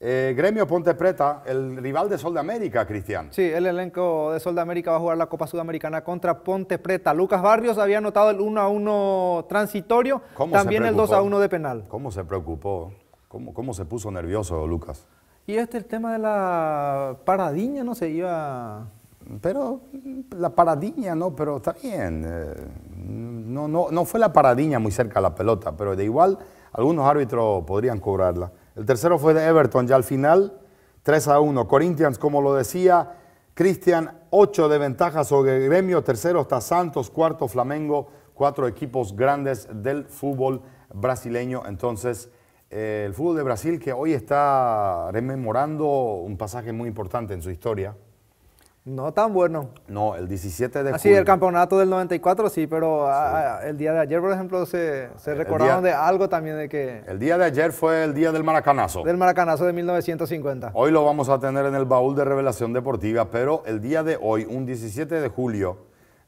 Eh, gremio Ponte Preta, el rival de Sol de América, Cristian. Sí, el elenco de Sol de América va a jugar la Copa Sudamericana contra Ponte Preta. Lucas Barrios había anotado el 1 a 1 transitorio, también el 2 a 1 de penal. ¿Cómo se preocupó? ¿Cómo, ¿Cómo se puso nervioso Lucas? Y este el tema de la paradiña, no se iba pero la paradiña no, pero está bien. Eh, no, fue la paradiña muy cerca a la pelota, pero de igual algunos árbitros podrían cobrarla. El tercero fue de Everton, ya al final 3 a 1. Corinthians, como lo decía Cristian, 8 de ventaja sobre Gremio. Tercero está Santos, cuarto Flamengo, cuatro equipos grandes del fútbol brasileño. Entonces, eh, el fútbol de Brasil que hoy está rememorando un pasaje muy importante en su historia. No tan bueno. No, el 17 de ah, Sí, el campeonato del 94 sí, pero ah, ah, el día de ayer, por ejemplo, se, se recordaron de algo también de que... El día de ayer fue el día del maracanazo. Del maracanazo de 1950. Hoy lo vamos a tener en el baúl de Revelación Deportiva, pero el día de hoy, un 17 de julio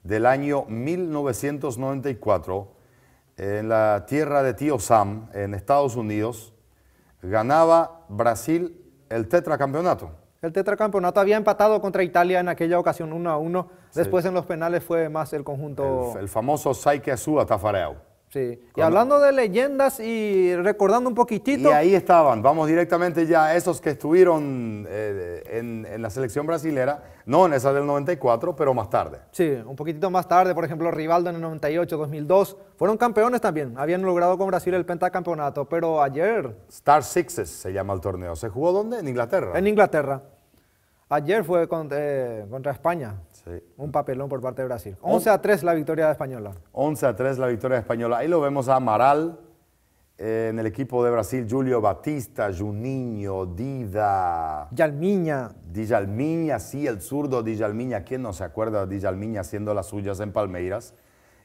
del año 1994, en la tierra de Tío Sam, en Estados Unidos, ganaba Brasil el tetracampeonato el tetracampeonato había empatado contra Italia en aquella ocasión 1 a 1. Después en los penales fue más el conjunto. El, famoso Saike Azúa Tafareo. Y hablando de leyendas y recordando un poquitito. Y ahí estaban, vamos directamente ya esos que estuvieron eh, en, la selección brasilera, no en esa del 94, pero más tarde. Sí, un poquitito más tarde, por ejemplo, Rivaldo en el 98, 2002, fueron campeones también, habían logrado con Brasil el pentacampeonato, pero ayer... Star Sixes se llama el torneo, ¿se jugó dónde? En Inglaterra. En Inglaterra. Ayer fue eh, contra España, un papelón por parte de Brasil. 11 a 3 la victoria española. 11 a 3 la victoria española. Ahí lo vemos a Amaral eh, en el equipo de Brasil. Julio Batista, Juninho, Dida. Yalmiña. Dijalmiña, sí, el zurdo Dijalmiña. ¿Quién no se acuerda de Dijalmiña haciendo las suyas en Palmeiras?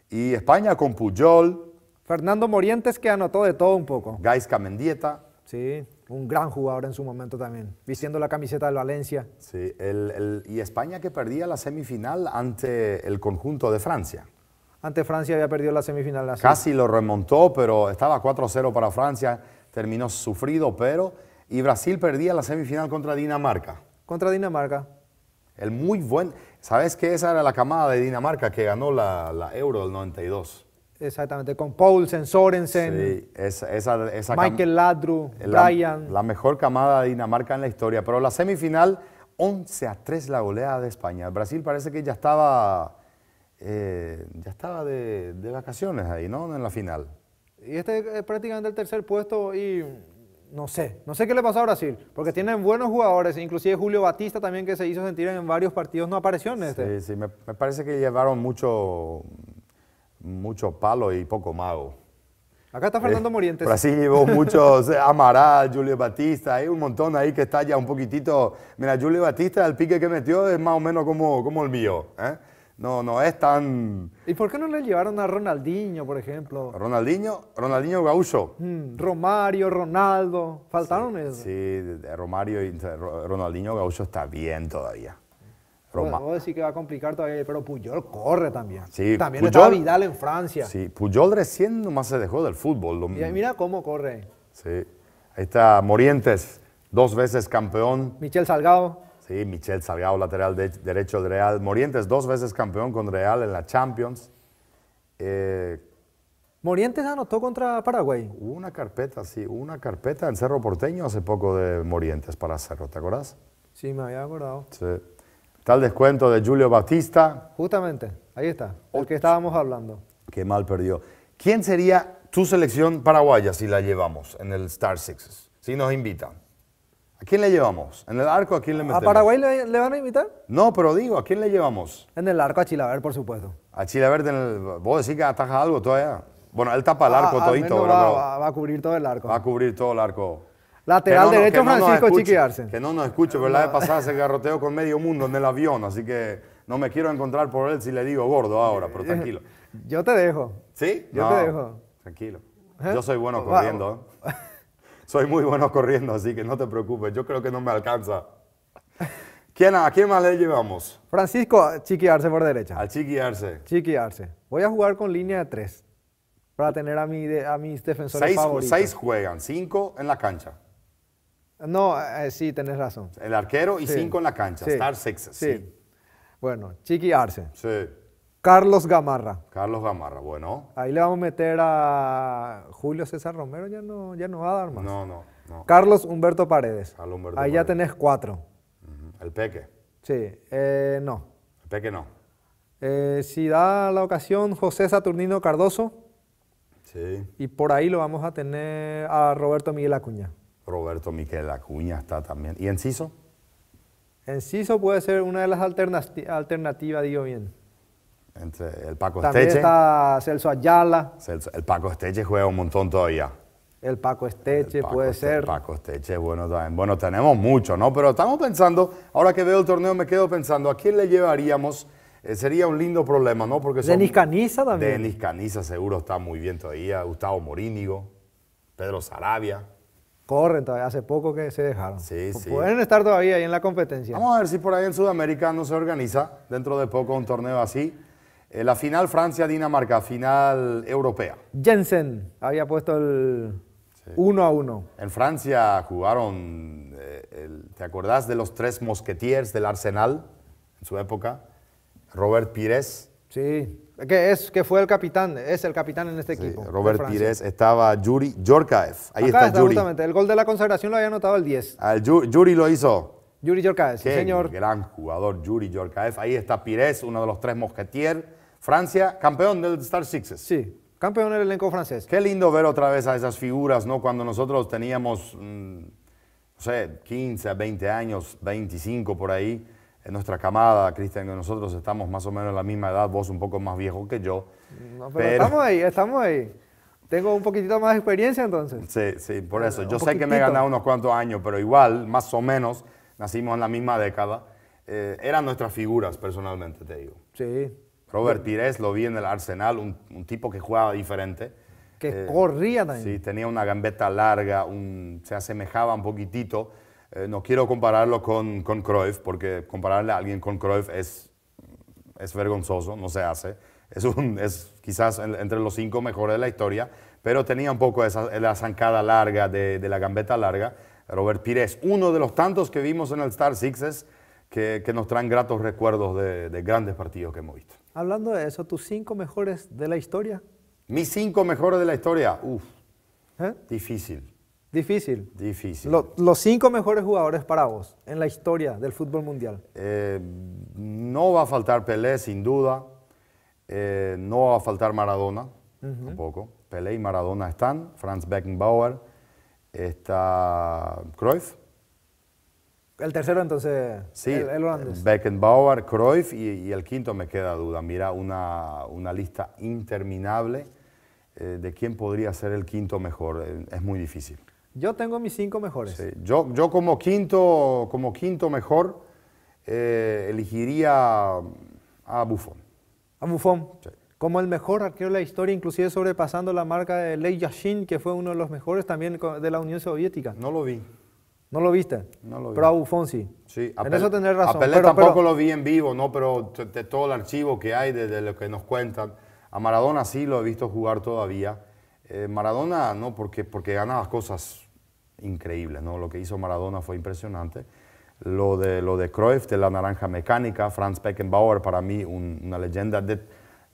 Y España con Puyol. Fernando Morientes que anotó de todo un poco. Gaisca Mendieta. Sí un gran jugador en su momento también, vistiendo la camiseta de Valencia. Sí, y España que perdía la semifinal ante el conjunto de Francia. Ante Francia había perdido la semifinal. Casi lo remontó, pero estaba 4-0 para Francia, terminó sufrido, pero... Y Brasil perdía la semifinal contra Dinamarca. Contra Dinamarca. El muy buen... ¿Sabes que Esa era la camada de Dinamarca que ganó la, la Euro del 92. Exactamente, con Paulsen, Sorensen, Michael Ladru, Brian. La mejor camada de Dinamarca en la historia, pero la semifinal 11 a 3 la goleada de España. Brasil parece que ya estaba, eh, ya estaba de, vacaciones ahí, ¿no? En la final. Y este es eh, prácticamente el tercer puesto y no sé, no sé qué le pasó a Brasil, porque tienen buenos jugadores, inclusive Julio Batista también que se hizo sentir en varios partidos, no apareció en este. Sí, sí, me parece que llevaron mucho, muchos palos y poco mago. Acá está Fernando eh, Morientes. Brasil llevó muchos, eh, Amaral, Julio Batista, hay un montón ahí que está ya un poquitito. Mira, Julio Batista, el pique que metió es más o menos como, como el mío. ¿eh? No, no es tan... ¿Y por qué no le llevaron a Ronaldinho, por ejemplo? Ronaldinho, Ronaldinho Gaucho. Mm, Romario, Ronaldo, faltaron sí, Sí, Romario y Ronaldinho Gaucho está bien todavía. Roma. a decir que va a complicar todavía, pero Puyol corre también. también Puyol, está Vidal en Francia. Sí, Puyol recién nomás se dejó del fútbol. Lo, mira cómo corre. Sí. Ahí está Morientes, dos veces campeón. Michel Salgado. Sí, Michel Salgado, lateral derecho del Real. Morientes, dos veces campeón con Real en la Champions. Eh, Morientes anotó contra Paraguay. Hubo una carpeta, sí, hubo una carpeta en Cerro Porteño hace poco de Morientes para Cerro, ¿te acordás? Sí, me había acordado. Sí. Está el descuento de Julio Batista. Justamente, ahí está, el que estábamos hablando. Qué mal perdió. ¿Quién sería tu selección paraguaya si la llevamos en el Star Sixes? Si nos invitan. ¿A quién le llevamos? ¿En el arco a quién le metemos? ¿A Paraguay le, van a invitar? No, pero digo, ¿a quién le llevamos? En el arco a Chilaver, por supuesto. A Chilaver, en vos decís que ataja algo todavía. Bueno, él tapa el ah, arco ah, todito. va, a cubrir todo el arco. Va a cubrir todo el arco. Lateral derecho Francisco Que no nos escucho, pero la vez pasada se garroteó con medio mundo en el avión, así que no me quiero encontrar por él si le digo gordo ahora, pero eh, tranquilo. Yo te dejo. ¿Sí? Yo te dejo. Tranquilo. ¿Eh? Yo soy bueno corriendo. ¿eh? soy muy bueno corriendo, así que no te preocupes. Yo creo que no me alcanza. ¿Quién, ¿A quién más le llevamos? Francisco Chiqui Arce por derecha. Al Chiqui Arce. Chiqui Voy a jugar con línea de tres para tener a, mi, a mis defensores seis, favoritos. Seis juegan, cinco en la cancha. No, eh, sí, tenés razón. El arquero y cinco en la cancha. Star Six. Sí. Bueno, Chiqui Arce. Sí. Carlos Gamarra. Carlos Gamarra. Bueno. Ahí le vamos a meter a Julio César Romero, ya no, ya no va a dar más. No, no, Carlos Humberto Paredes. Ahí ya tenés cuatro. El Peque. Sí, eh, no. El Peque no. Eh, si da la ocasión, José Saturnino Cardoso. Sí. Y por ahí lo vamos a tener a Roberto Miguel Acuña. Roberto Miquel Acuña está también. ¿Y Enciso? Enciso puede ser una de las alternativas, digo bien. Entre el Paco también Esteche. está Celso Ayala. el Paco Esteche juega un montón todavía. El Paco Esteche puede ser. El Paco Esteche, bueno, también. Bueno, tenemos mucho, ¿no? Pero estamos pensando, ahora que veo el torneo me quedo pensando, ¿a quién le llevaríamos? Eh, sería un lindo problema, ¿no? Porque Denis Caniza también. Denis Caniza seguro está muy bien todavía. Gustavo Morínigo, Pedro Sarabia. Corren todavía, hace poco que se dejaron. Sí, sí. Pueden estar todavía ahí en la competencia. Vamos a ver si por ahí en Sudamérica no se organiza dentro de poco un torneo así. Eh, la final Francia-Dinamarca, final europea. Jensen había puesto el 1 a 1. En Francia jugaron, eh, ¿te acordás de los tres mosquetiers del Arsenal en su época? Robert Pires. Sí que, es, que fue el capitán, es el capitán en este equipo. Robert Pires, estaba Yuri Yorkaev. Ahí está, El gol de la consagración lo había anotado el 10. Al ah, Yuri, lo hizo. Yuri Yorkaev, sí, señor. Gran jugador, Yuri Yorkaev. Ahí está Pires, uno de los tres mosquetiers. Francia, campeón del Star Sixes. Sí, campeón del elenco francés. Qué lindo ver otra vez a esas figuras, ¿no? Cuando nosotros teníamos, mm, no sé, 15, 20 años, 25 por ahí en nuestra camada, Cristian, que nosotros estamos más o menos en la misma edad, vos un poco más viejo que yo. No, pero, estamos ahí, estamos ahí. Tengo un poquitito más de experiencia entonces. Sí, sí, por eso. yo sé que me he ganado unos cuantos años, pero igual, más o menos, nacimos en la misma década. Eh, eran nuestras figuras, personalmente, te digo. Sí. Robert Pires lo vi en el Arsenal, un, tipo que jugaba diferente. Que eh, corría también. Sí, tenía una gambeta larga, se asemejaba un poquitito eh, no quiero compararlo con, con Cruyff, porque compararle a alguien con Cruyff es, vergonzoso, no se hace. Es, quizás entre los cinco mejores de la historia, pero tenía un poco esa, la zancada larga de, la gambeta larga. Robert Pires, uno de los tantos que vimos en el Star Sixes que, que nos traen gratos recuerdos de, grandes partidos que hemos visto. Hablando de eso, ¿tus cinco mejores de la historia? Mis cinco mejores de la historia, Uf, ¿Eh? difícil. Difícil. Difícil. los cinco mejores jugadores para vos en la historia del fútbol mundial. Eh, no va a faltar Pelé, sin duda. Eh, no va a faltar Maradona, tampoco. Pelé y Maradona están. Franz Beckenbauer. Está Cruyff. El tercero, entonces, sí, Beckenbauer, Cruyff y, el quinto me queda duda. Mira, una, lista interminable eh, de quién podría ser el quinto mejor. es muy difícil. Yo tengo mis cinco mejores. yo, yo como, quinto, como quinto mejor eh, elegiría a Buffon. A Buffon. Como el mejor arquero de la historia, inclusive sobrepasando la marca de Lei Yashin, que fue uno de los mejores también de la Unión Soviética. No lo vi. ¿No lo viste? No lo vi. Pero a Buffon sí. Sí, en eso tenés razón. A Pelé tampoco lo vi en vivo, ¿no? Pero de todo el archivo que hay, de lo que nos cuentan. A Maradona sí lo he visto jugar todavía. Eh, Maradona, no, porque, porque ganaba cosas increíbles, ¿no? Lo que hizo Maradona fue impresionante. Lo de, lo de Cruyff, de la naranja mecánica, Franz Beckenbauer, para mí una leyenda. De,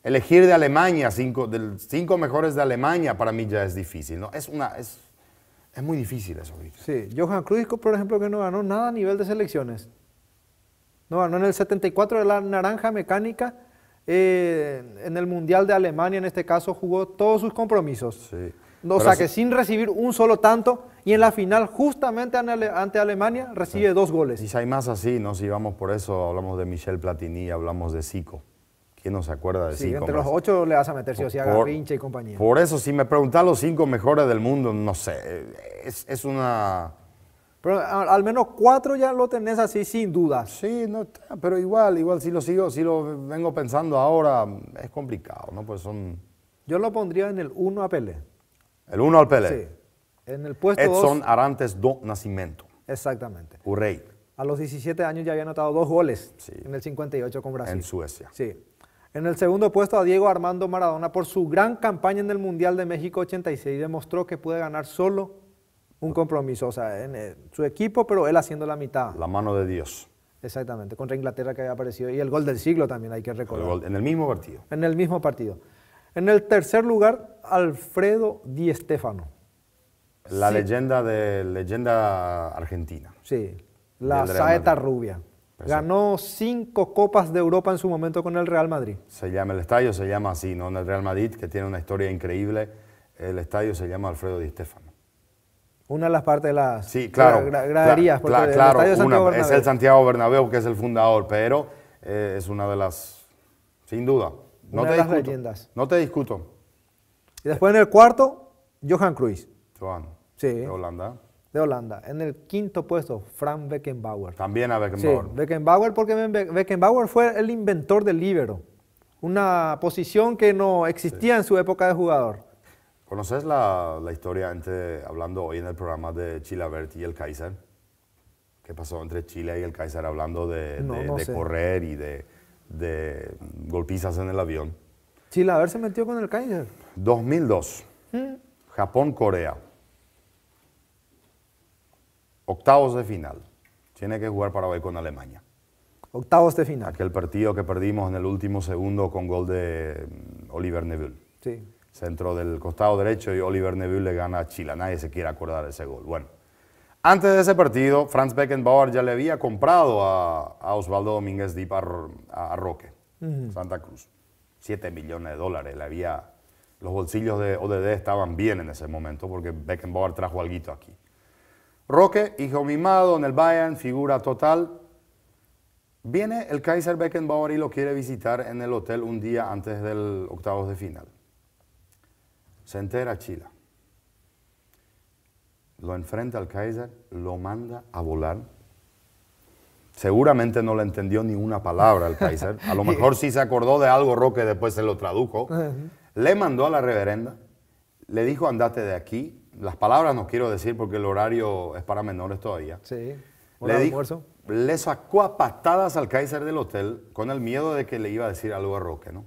elegir de Alemania, cinco, cinco mejores de Alemania, para mí ya es difícil, ¿no? Es, una, es, es muy difícil eso Sí, Johan Cruyff, por ejemplo, que no ganó nada a nivel de selecciones. No ganó en el 74 de la naranja mecánica, eh, en el Mundial de Alemania, en este caso, jugó todos sus compromisos. Sí. O sea que sin recibir un solo tanto y en la final justamente ante Alemania recibe dos goles. Y si hay más así, ¿no? Si vamos por eso, hablamos de Michel Platini, hablamos de Zico. ¿Quién no se acuerda de sí, entre los ocho le vas a meter, si o sea, y compañía. Por eso, si me preguntas los cinco mejores del mundo, no sé, es una pero ah, al menos cuatro ya lo tenés así sin duda. Sí, no, pero igual, igual si lo sigo, si lo vengo pensando ahora, es complicado, ¿no? Pues son... Yo lo pondría en el 1 a pele ¿El uno al Pelé? Sí. En el puesto Edson Arantes do nacimiento Exactamente. Urrey. A los 17 años ya había anotado dos goles sí. en el 58 con Brasil. En Suecia. Sí. En el segundo puesto a Diego Armando Maradona por su gran campaña en el Mundial de México 86 demostró que puede ganar solo un compromiso, o sea, en eh, su equipo, pero él haciendo la mitad. La mano de Dios. Exactamente, contra Inglaterra que había aparecido. Y el gol del siglo también hay que recordar. en el mismo partido. En el mismo partido. En el tercer lugar, Alfredo Di Stéfano. La leyenda de leyenda argentina. Sí, la saeta rubia. Ganó cinco copas de Europa en su momento con el Real Madrid. Se llama el estadio, se llama así, ¿no? En el Real Madrid, que tiene una historia increíble, el estadio se llama Alfredo Di Stéfano una de las partes de las sí, claro, pues, de graderías. claro, es el Santiago Bernabéu que es el fundador, pero eh, es una de las, sin duda. No una te de las leyendas. No te discuto. Y después en el cuarto, Johan Cruyff. Johan. Sí. De Holanda. De Holanda. En el quinto puesto, Frank Beckenbauer. También a Beckenbauer. Beckenbauer porque Beckenbauer fue el inventor del libero. Una posición que no existía en su época de jugador. ¿Conoces la, historia entre, hablando hoy en el programa de Chilavert y el Kaiser? ¿Qué pasó entre Chile y el Kaiser hablando de, correr y de, golpizas en el avión? Chilavert se metió con el Kaiser. 2002, mm. japón Japón-Corea. Octavos de final. Tiene que jugar para Paraguay con Alemania. Octavos de final. El partido que perdimos en el último segundo con gol de mm, Oliver Neville. Sí centro del costado derecho y Oliver Neville le gana a Chile. Nadie se quiere acordar de ese gol. Bueno, antes de ese partido, Franz Beckenbauer ya le había comprado a, Osvaldo Domínguez Dip a, Roque, Santa Cruz. siete millones de dólares le había... Los bolsillos de ODD estaban bien en ese momento porque Beckenbauer trajo algo aquí. Roque, hijo mimado en el Bayern, figura total. Viene el Kaiser Beckenbauer y lo quiere visitar en el hotel un día antes del octavos de final. Se entera Chila, Lo enfrenta al Kaiser, lo manda a volar. Seguramente no le entendió ni una palabra al Kaiser. A lo mejor sí se acordó de algo Roque después se lo tradujo. Le mandó a la reverenda, le dijo andate de aquí. Las palabras no quiero decir porque el horario es para menores todavía. Sí. Le, le sacó a patadas al Kaiser del hotel con el miedo de que le iba a decir algo a Roque, ¿no?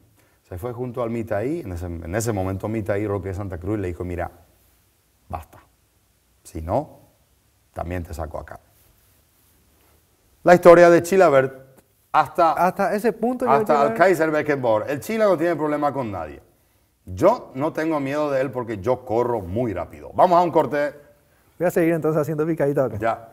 Se fue junto al Mitaí, en ese, en ese momento Mitaí, Roque de Santa Cruz, le dijo, mira, basta. Si no, también te saco acá. La historia de Chilabert hasta, hasta ese punto. Hasta Kaiser Beckenbauer. El Chile no tiene problema con nadie. Yo no tengo miedo de él porque yo corro muy rápido. Vamos a un corte. Voy a seguir entonces haciendo picadita. Ya.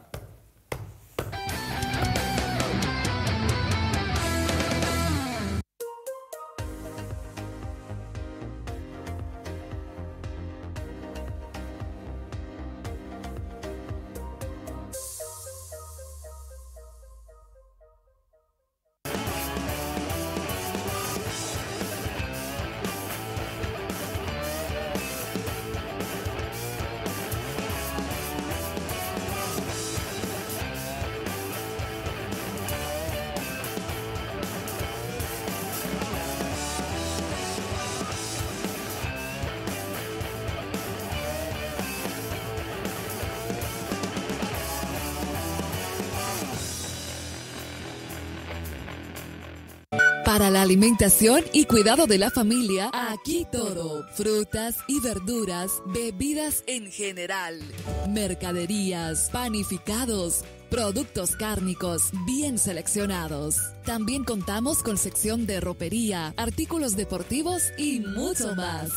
alimentación y cuidado de la familia, aquí todo. Frutas y verduras, bebidas en general, mercaderías, panificados, productos cárnicos bien seleccionados. También contamos con sección de ropería, artículos deportivos y mucho más.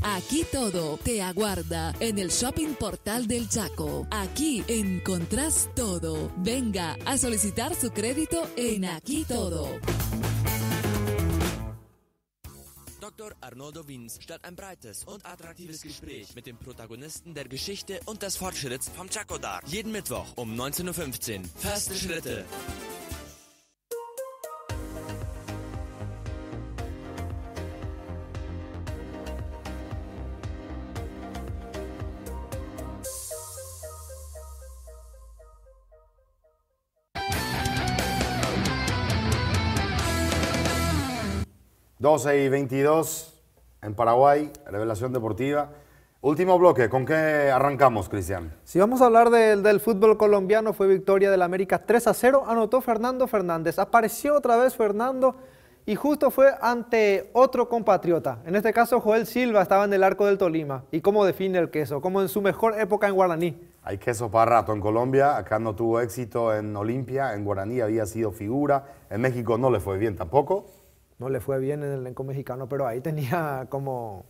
Aquí todo te aguarda en el Shopping Portal del Chaco. Aquí encontrás todo. Venga a solicitar su crédito en Aquí Todo. Dr. Arnoldo Wiens statt ein breites und attraktives Gespräch mit den Protagonisten der Geschichte und des Fortschritts vom Chaco Dark. Jeden Mittwoch um 19.15 Uhr. Feste Schritte. 12 y 22 en Paraguay, revelación deportiva. Último bloque, ¿con qué arrancamos, Cristian? Si vamos a hablar del, del fútbol colombiano, fue victoria del América 3 a 0, anotó Fernando Fernández, apareció otra vez Fernando y justo fue ante otro compatriota, en este caso Joel Silva estaba en el arco del Tolima. ¿Y cómo define el queso? Como en su mejor época en Guaraní. Hay queso para rato en Colombia, acá no tuvo éxito en Olimpia, en Guaraní había sido figura, en México no le fue bien tampoco, no le fue bien en el elenco mexicano, pero ahí tenía como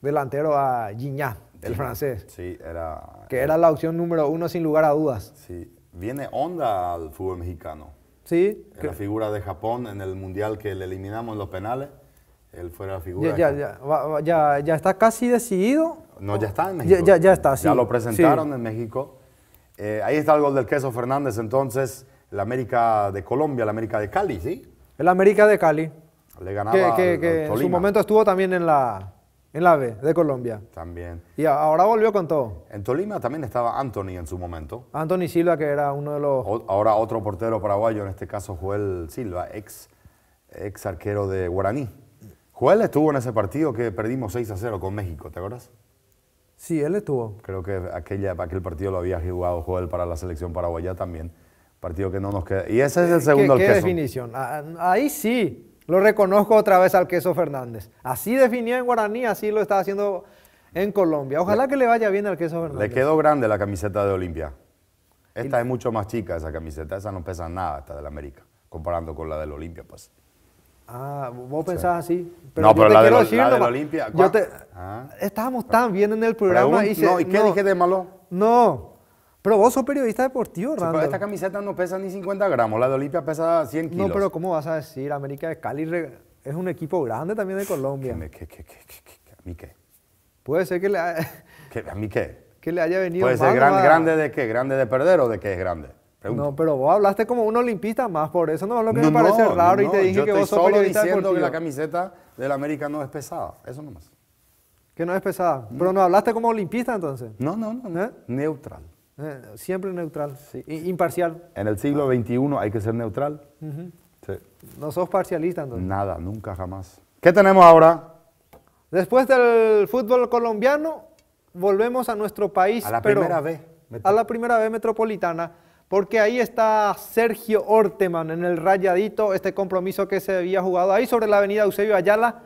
delantero a Gignac, el francés. Sí, era. Que era la opción número uno, sin lugar a dudas. Sí, viene onda al fútbol mexicano. Sí. La figura de Japón en el mundial que le eliminamos en los penales. Él fue la figura. Ya, está casi decidido. No, ya está en México. Ya, está, sí. Ya lo presentaron en México. Eh, ahí está el gol del Queso Fernández, entonces, La América de Colombia, la América de Cali, ¿sí? El América de Cali. Le que, que, que en su momento estuvo también en la, en la B de Colombia. También. Y ahora volvió con todo. En Tolima también estaba Anthony en su momento. Anthony Silva, que era uno de los... ahora otro portero paraguayo, en este caso Joel Silva, ex, ex arquero de Guaraní. Joel estuvo en ese partido que perdimos 6 a 0 con México, ¿te acuerdas? Sí, él estuvo. Creo que aquella, aquel partido lo había jugado Joel para la selección paraguaya también. Partido que no nos queda. Y ese es el segundo ¿Qué, qué definición? Ah, ah, ahí sí. Lo reconozco otra vez al queso Fernández. Así definía en guaraní, así lo está haciendo en Colombia. Ojalá que le vaya bien al queso Fernández. Le quedó grande la camiseta de Olimpia. Esta es mucho más chica, esa camiseta. Esa no pesa nada, esta de la América, comparando con la del Olimpia, pues. Ah, vos pensás así. no, pero la, de, la Olimpia. Ah. Estábamos tan bien en el programa. y se, no, ¿Y qué dije de malo? No. Pero vos sos periodista deportivo, ¿verdad? Esta camiseta no pesa ni 50 gramos, la de Olimpia pesa 100 kilos. No, pero ¿cómo vas a decir? América de Cali es un equipo grande también de Colombia. ¿Qué, a mí qué? Puede ser que le haya... ¿A mí qué? Que le haya venido Puede ser gran, grande de qué, grande de perder o de qué es grande. No, pero vos hablaste como un olimpista más, por eso no lo que me parece raro y te dije que vos sos solo periodista diciendo que la camiseta del América no es pesada, eso nomás. Que no es pesada, mm. pero no hablaste como olimpista entonces. No, no, no, ¿Eh? neutral. Eh, siempre neutral, imparcial. En el siglo XXI hay que ser neutral. ¿No sos parcialista Nada, nunca, jamás. ¿Qué tenemos ahora? Después del fútbol colombiano, volvemos a nuestro país. A la primera B A la primera vez metropolitana, porque ahí está Sergio Orteman en el rayadito, este compromiso que se había jugado ahí sobre la avenida Eusebio Ayala,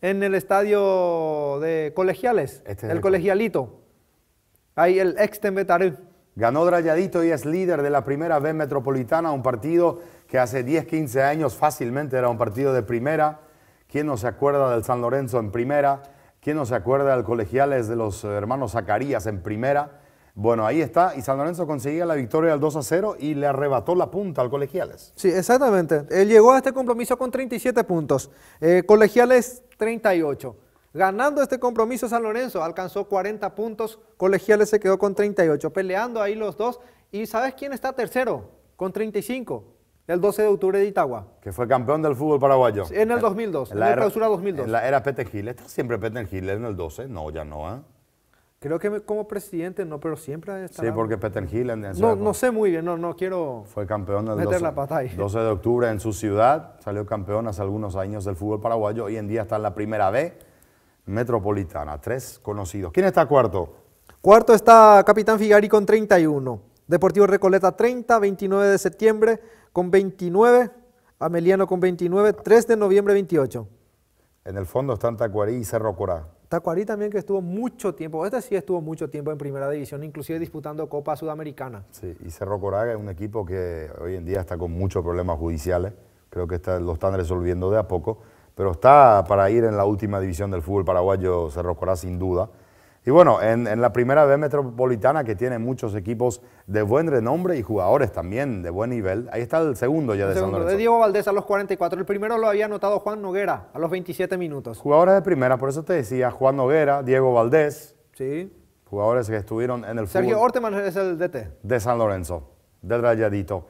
en el estadio de Colegiales, este el colegialito. Ahí el ex Ganó Drayadito y es líder de la primera B metropolitana, un partido que hace 10, 15 años fácilmente era un partido de primera. ¿Quién no se acuerda del San Lorenzo en primera? ¿Quién no se acuerda del Colegiales de los hermanos Zacarías en primera? Bueno, ahí está, y San Lorenzo conseguía la victoria al 2 a 0 y le arrebató la punta al Colegiales. Sí, exactamente. Él llegó a este compromiso con 37 puntos, eh, Colegiales 38. Ganando este compromiso San Lorenzo alcanzó 40 puntos, Colegiales se quedó con 38, peleando ahí los dos. ¿Y sabes quién está tercero? Con 35, el 12 de octubre de Itagua. Que fue campeón del fútbol paraguayo. En el 2002, en, la, clausura 2002. era Peter Gil. ¿Está siempre Peter Gil en el 12? No, ya no, ah Creo que como presidente no, pero siempre estado Sí, porque Peter Hill en, no, no, sé muy bien, no, no quiero. Fue campeón del 12, la pata ahí. 12 de octubre en su ciudad, salió campeón hace algunos años del fútbol paraguayo, hoy en día está en la primera B Metropolitana. Tres conocidos. ¿Quién está cuarto? Cuarto está Capitán Figari con 31. Deportivo Recoleta 30, 29 de septiembre con 29. Ameliano con 29, 3 de noviembre 28. En el fondo están Tacuarí y Cerro Corá. Tacuarí también que estuvo mucho tiempo, este sí estuvo mucho tiempo en primera división, inclusive disputando Copa Sudamericana. Sí, y Cerro Corá es un equipo que hoy en día está con muchos problemas judiciales, creo que lo están resolviendo de a poco pero está para ir en la última división del fútbol paraguayo Cerro Corá sin duda. Y bueno, en, la primera B metropolitana que tiene muchos equipos de buen renombre y jugadores también de buen nivel. Ahí está el segundo ya de San Lorenzo. de Diego Valdés a los 44. El primero lo había anotado Juan Noguera a los 27 minutos. Jugadores de primera, por eso te decía Juan Noguera, Diego Valdés. Sí. Jugadores que estuvieron en el fútbol. Sergio Orteman es el DT. De San Lorenzo, del Rayadito.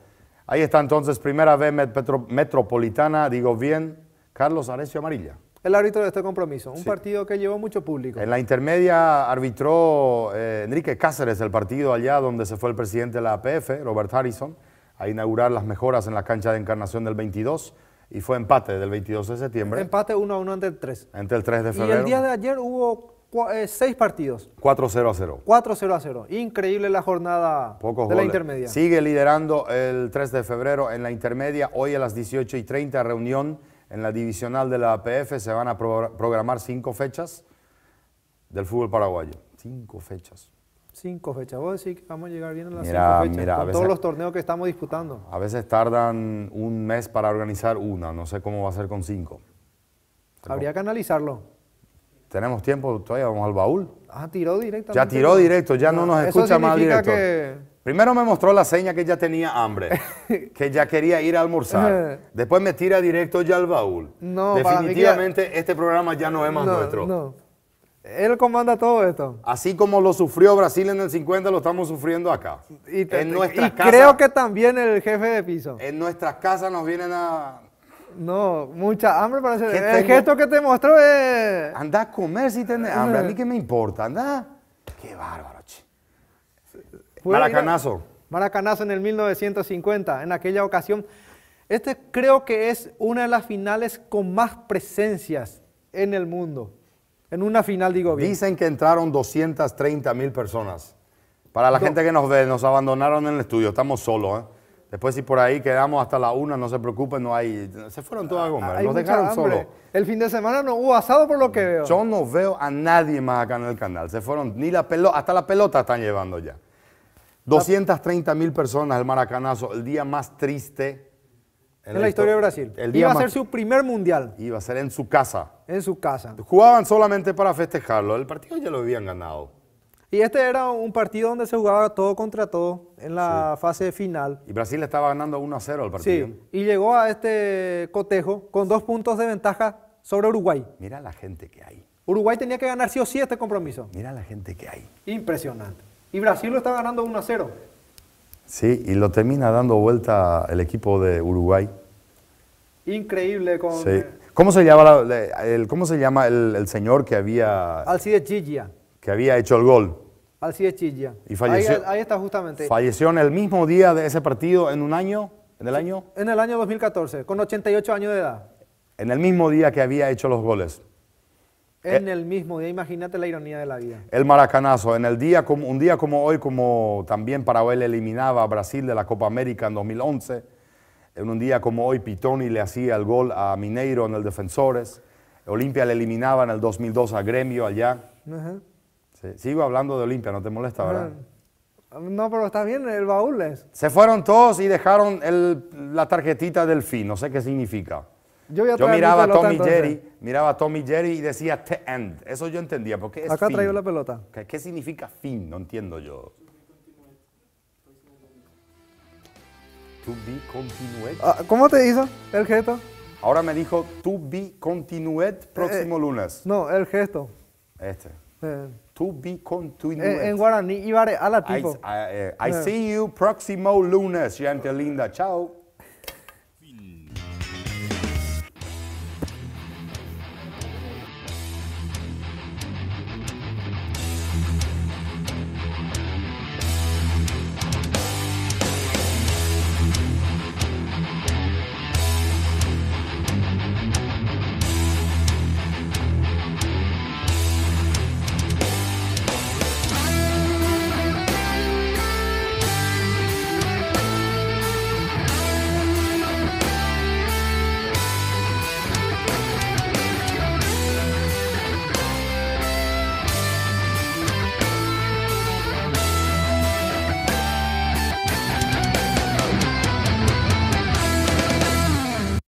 Ahí está entonces primera B metropolitana, digo bien, Carlos Arecio Amarilla. El árbitro de este compromiso, un partido que llevó mucho público. En la intermedia arbitró eh, Enrique Cáceres el partido allá donde se fue el presidente de la APF, Robert Harrison, a inaugurar las mejoras en la cancha de Encarnación del 22 y fue empate del 22 de septiembre. Empate 1 a 1 ante el 3. el 3 de febrero. Y el día de ayer hubo 6 eh, seis partidos. 4-0 a 0. 4-0 a 0. Increíble la jornada de la intermedia. Sigue liderando el 3 de febrero en la intermedia. Hoy a las 18 y 30 reunión en la divisional de la APF se van a programar cinco fechas del fútbol paraguayo. Cinco fechas. Cinco fechas. Vos decís que vamos a llegar bien a las cinco fechas con todos los torneos que estamos disputando. A veces tardan un mes para organizar una. No sé cómo va a ser con cinco. Habría que analizarlo. Tenemos tiempo, todavía vamos al baúl. Ah, tiró directamente. Ya tiró directo, ya no, ah, nos escucha más directo. Primero me mostró la seña que ya tenía hambre, que ya quería ir a almorzar. Después me tira directo ya al baúl. No, Definitivamente este programa ya no es más nuestro. No. Él comanda todo esto. Así como lo sufrió Brasil en el 50, lo estamos sufriendo acá. Y, creo que también el jefe de piso. En nuestras casas nos vienen a... No, mucha hambre para hacer... El gesto que te mostró es... Anda a comer si tienes hambre. A mí qué me importa, anda. Qué bárbaro. Maracanazo. Maracanazo en el 1950, en aquella ocasión. Este creo que es una de las finales con más presencias en el mundo. En una final, digo bien. Dicen que entraron 230 mil personas. Para la gente que nos ve, nos abandonaron en el estudio, estamos solos. ¿eh? Después si por ahí quedamos hasta la una, no se preocupen, no hay... Se fueron todos a nos ah, dejaron solos. El fin de semana no hubo asado por lo que veo. Yo no veo a nadie más acá en el canal. Se fueron, ni la pelota, hasta la pelota están llevando ya. 230 mil personas el Maracanazo, el día más triste en, la, historia de Brasil. iba a ser su primer mundial. Iba a ser en su casa. En su casa. Jugaban solamente para festejarlo. El partido ya lo habían ganado. Y este era un partido donde se jugaba todo contra todo en la fase final. Y Brasil estaba ganando 1 a 0 al partido. y llegó a este cotejo con dos puntos de ventaja sobre Uruguay. Mira la gente que hay. Uruguay tenía que ganar sí o sí este compromiso. Mira la gente que hay. Impresionante. Y Brasil lo está ganando 1 a 0. Sí, y lo termina dando vuelta el equipo de Uruguay. Increíble eh, ¿Cómo se llama, el, señor que había... Alcide Chilla. Que había hecho el gol. Alcide Chigia. Y falleció, ahí, ahí, está justamente. Falleció en el mismo día de ese partido, en un año, en el año... En el año 2014, con 88 años de edad. En el mismo día que había hecho los goles. Eh, en el mismo día, imagínate la ironía de la vida. El maracanazo, en el día como, un día como hoy, como también Paraguay eliminaba a Brasil de la Copa América en 2011, en un día como hoy Pitoni le hacía el gol a Mineiro en el Defensores, Olimpia le eliminaba en el 2002 a Gremio allá. sigo hablando de Olimpia, no te molesta, ¿verdad? No, pero está bien, el baúl Se fueron todos y dejaron la tarjetita del fin, no sé qué significa. Yo, miraba a Tommy Jerry, miraba Tommy Jerry y decía the end. Eso yo entendía. Porque Acá traigo la pelota. ¿Qué, significa fin? No entiendo yo. To be continued. Ah, ¿Cómo te hizo el gesto? Ahora me dijo to be continued próximo eh, lunes. No, el gesto. Este. Eh. To be continued. en, guaraní, a la tipo. I eh, see you próximo lunes, gente linda. Chao.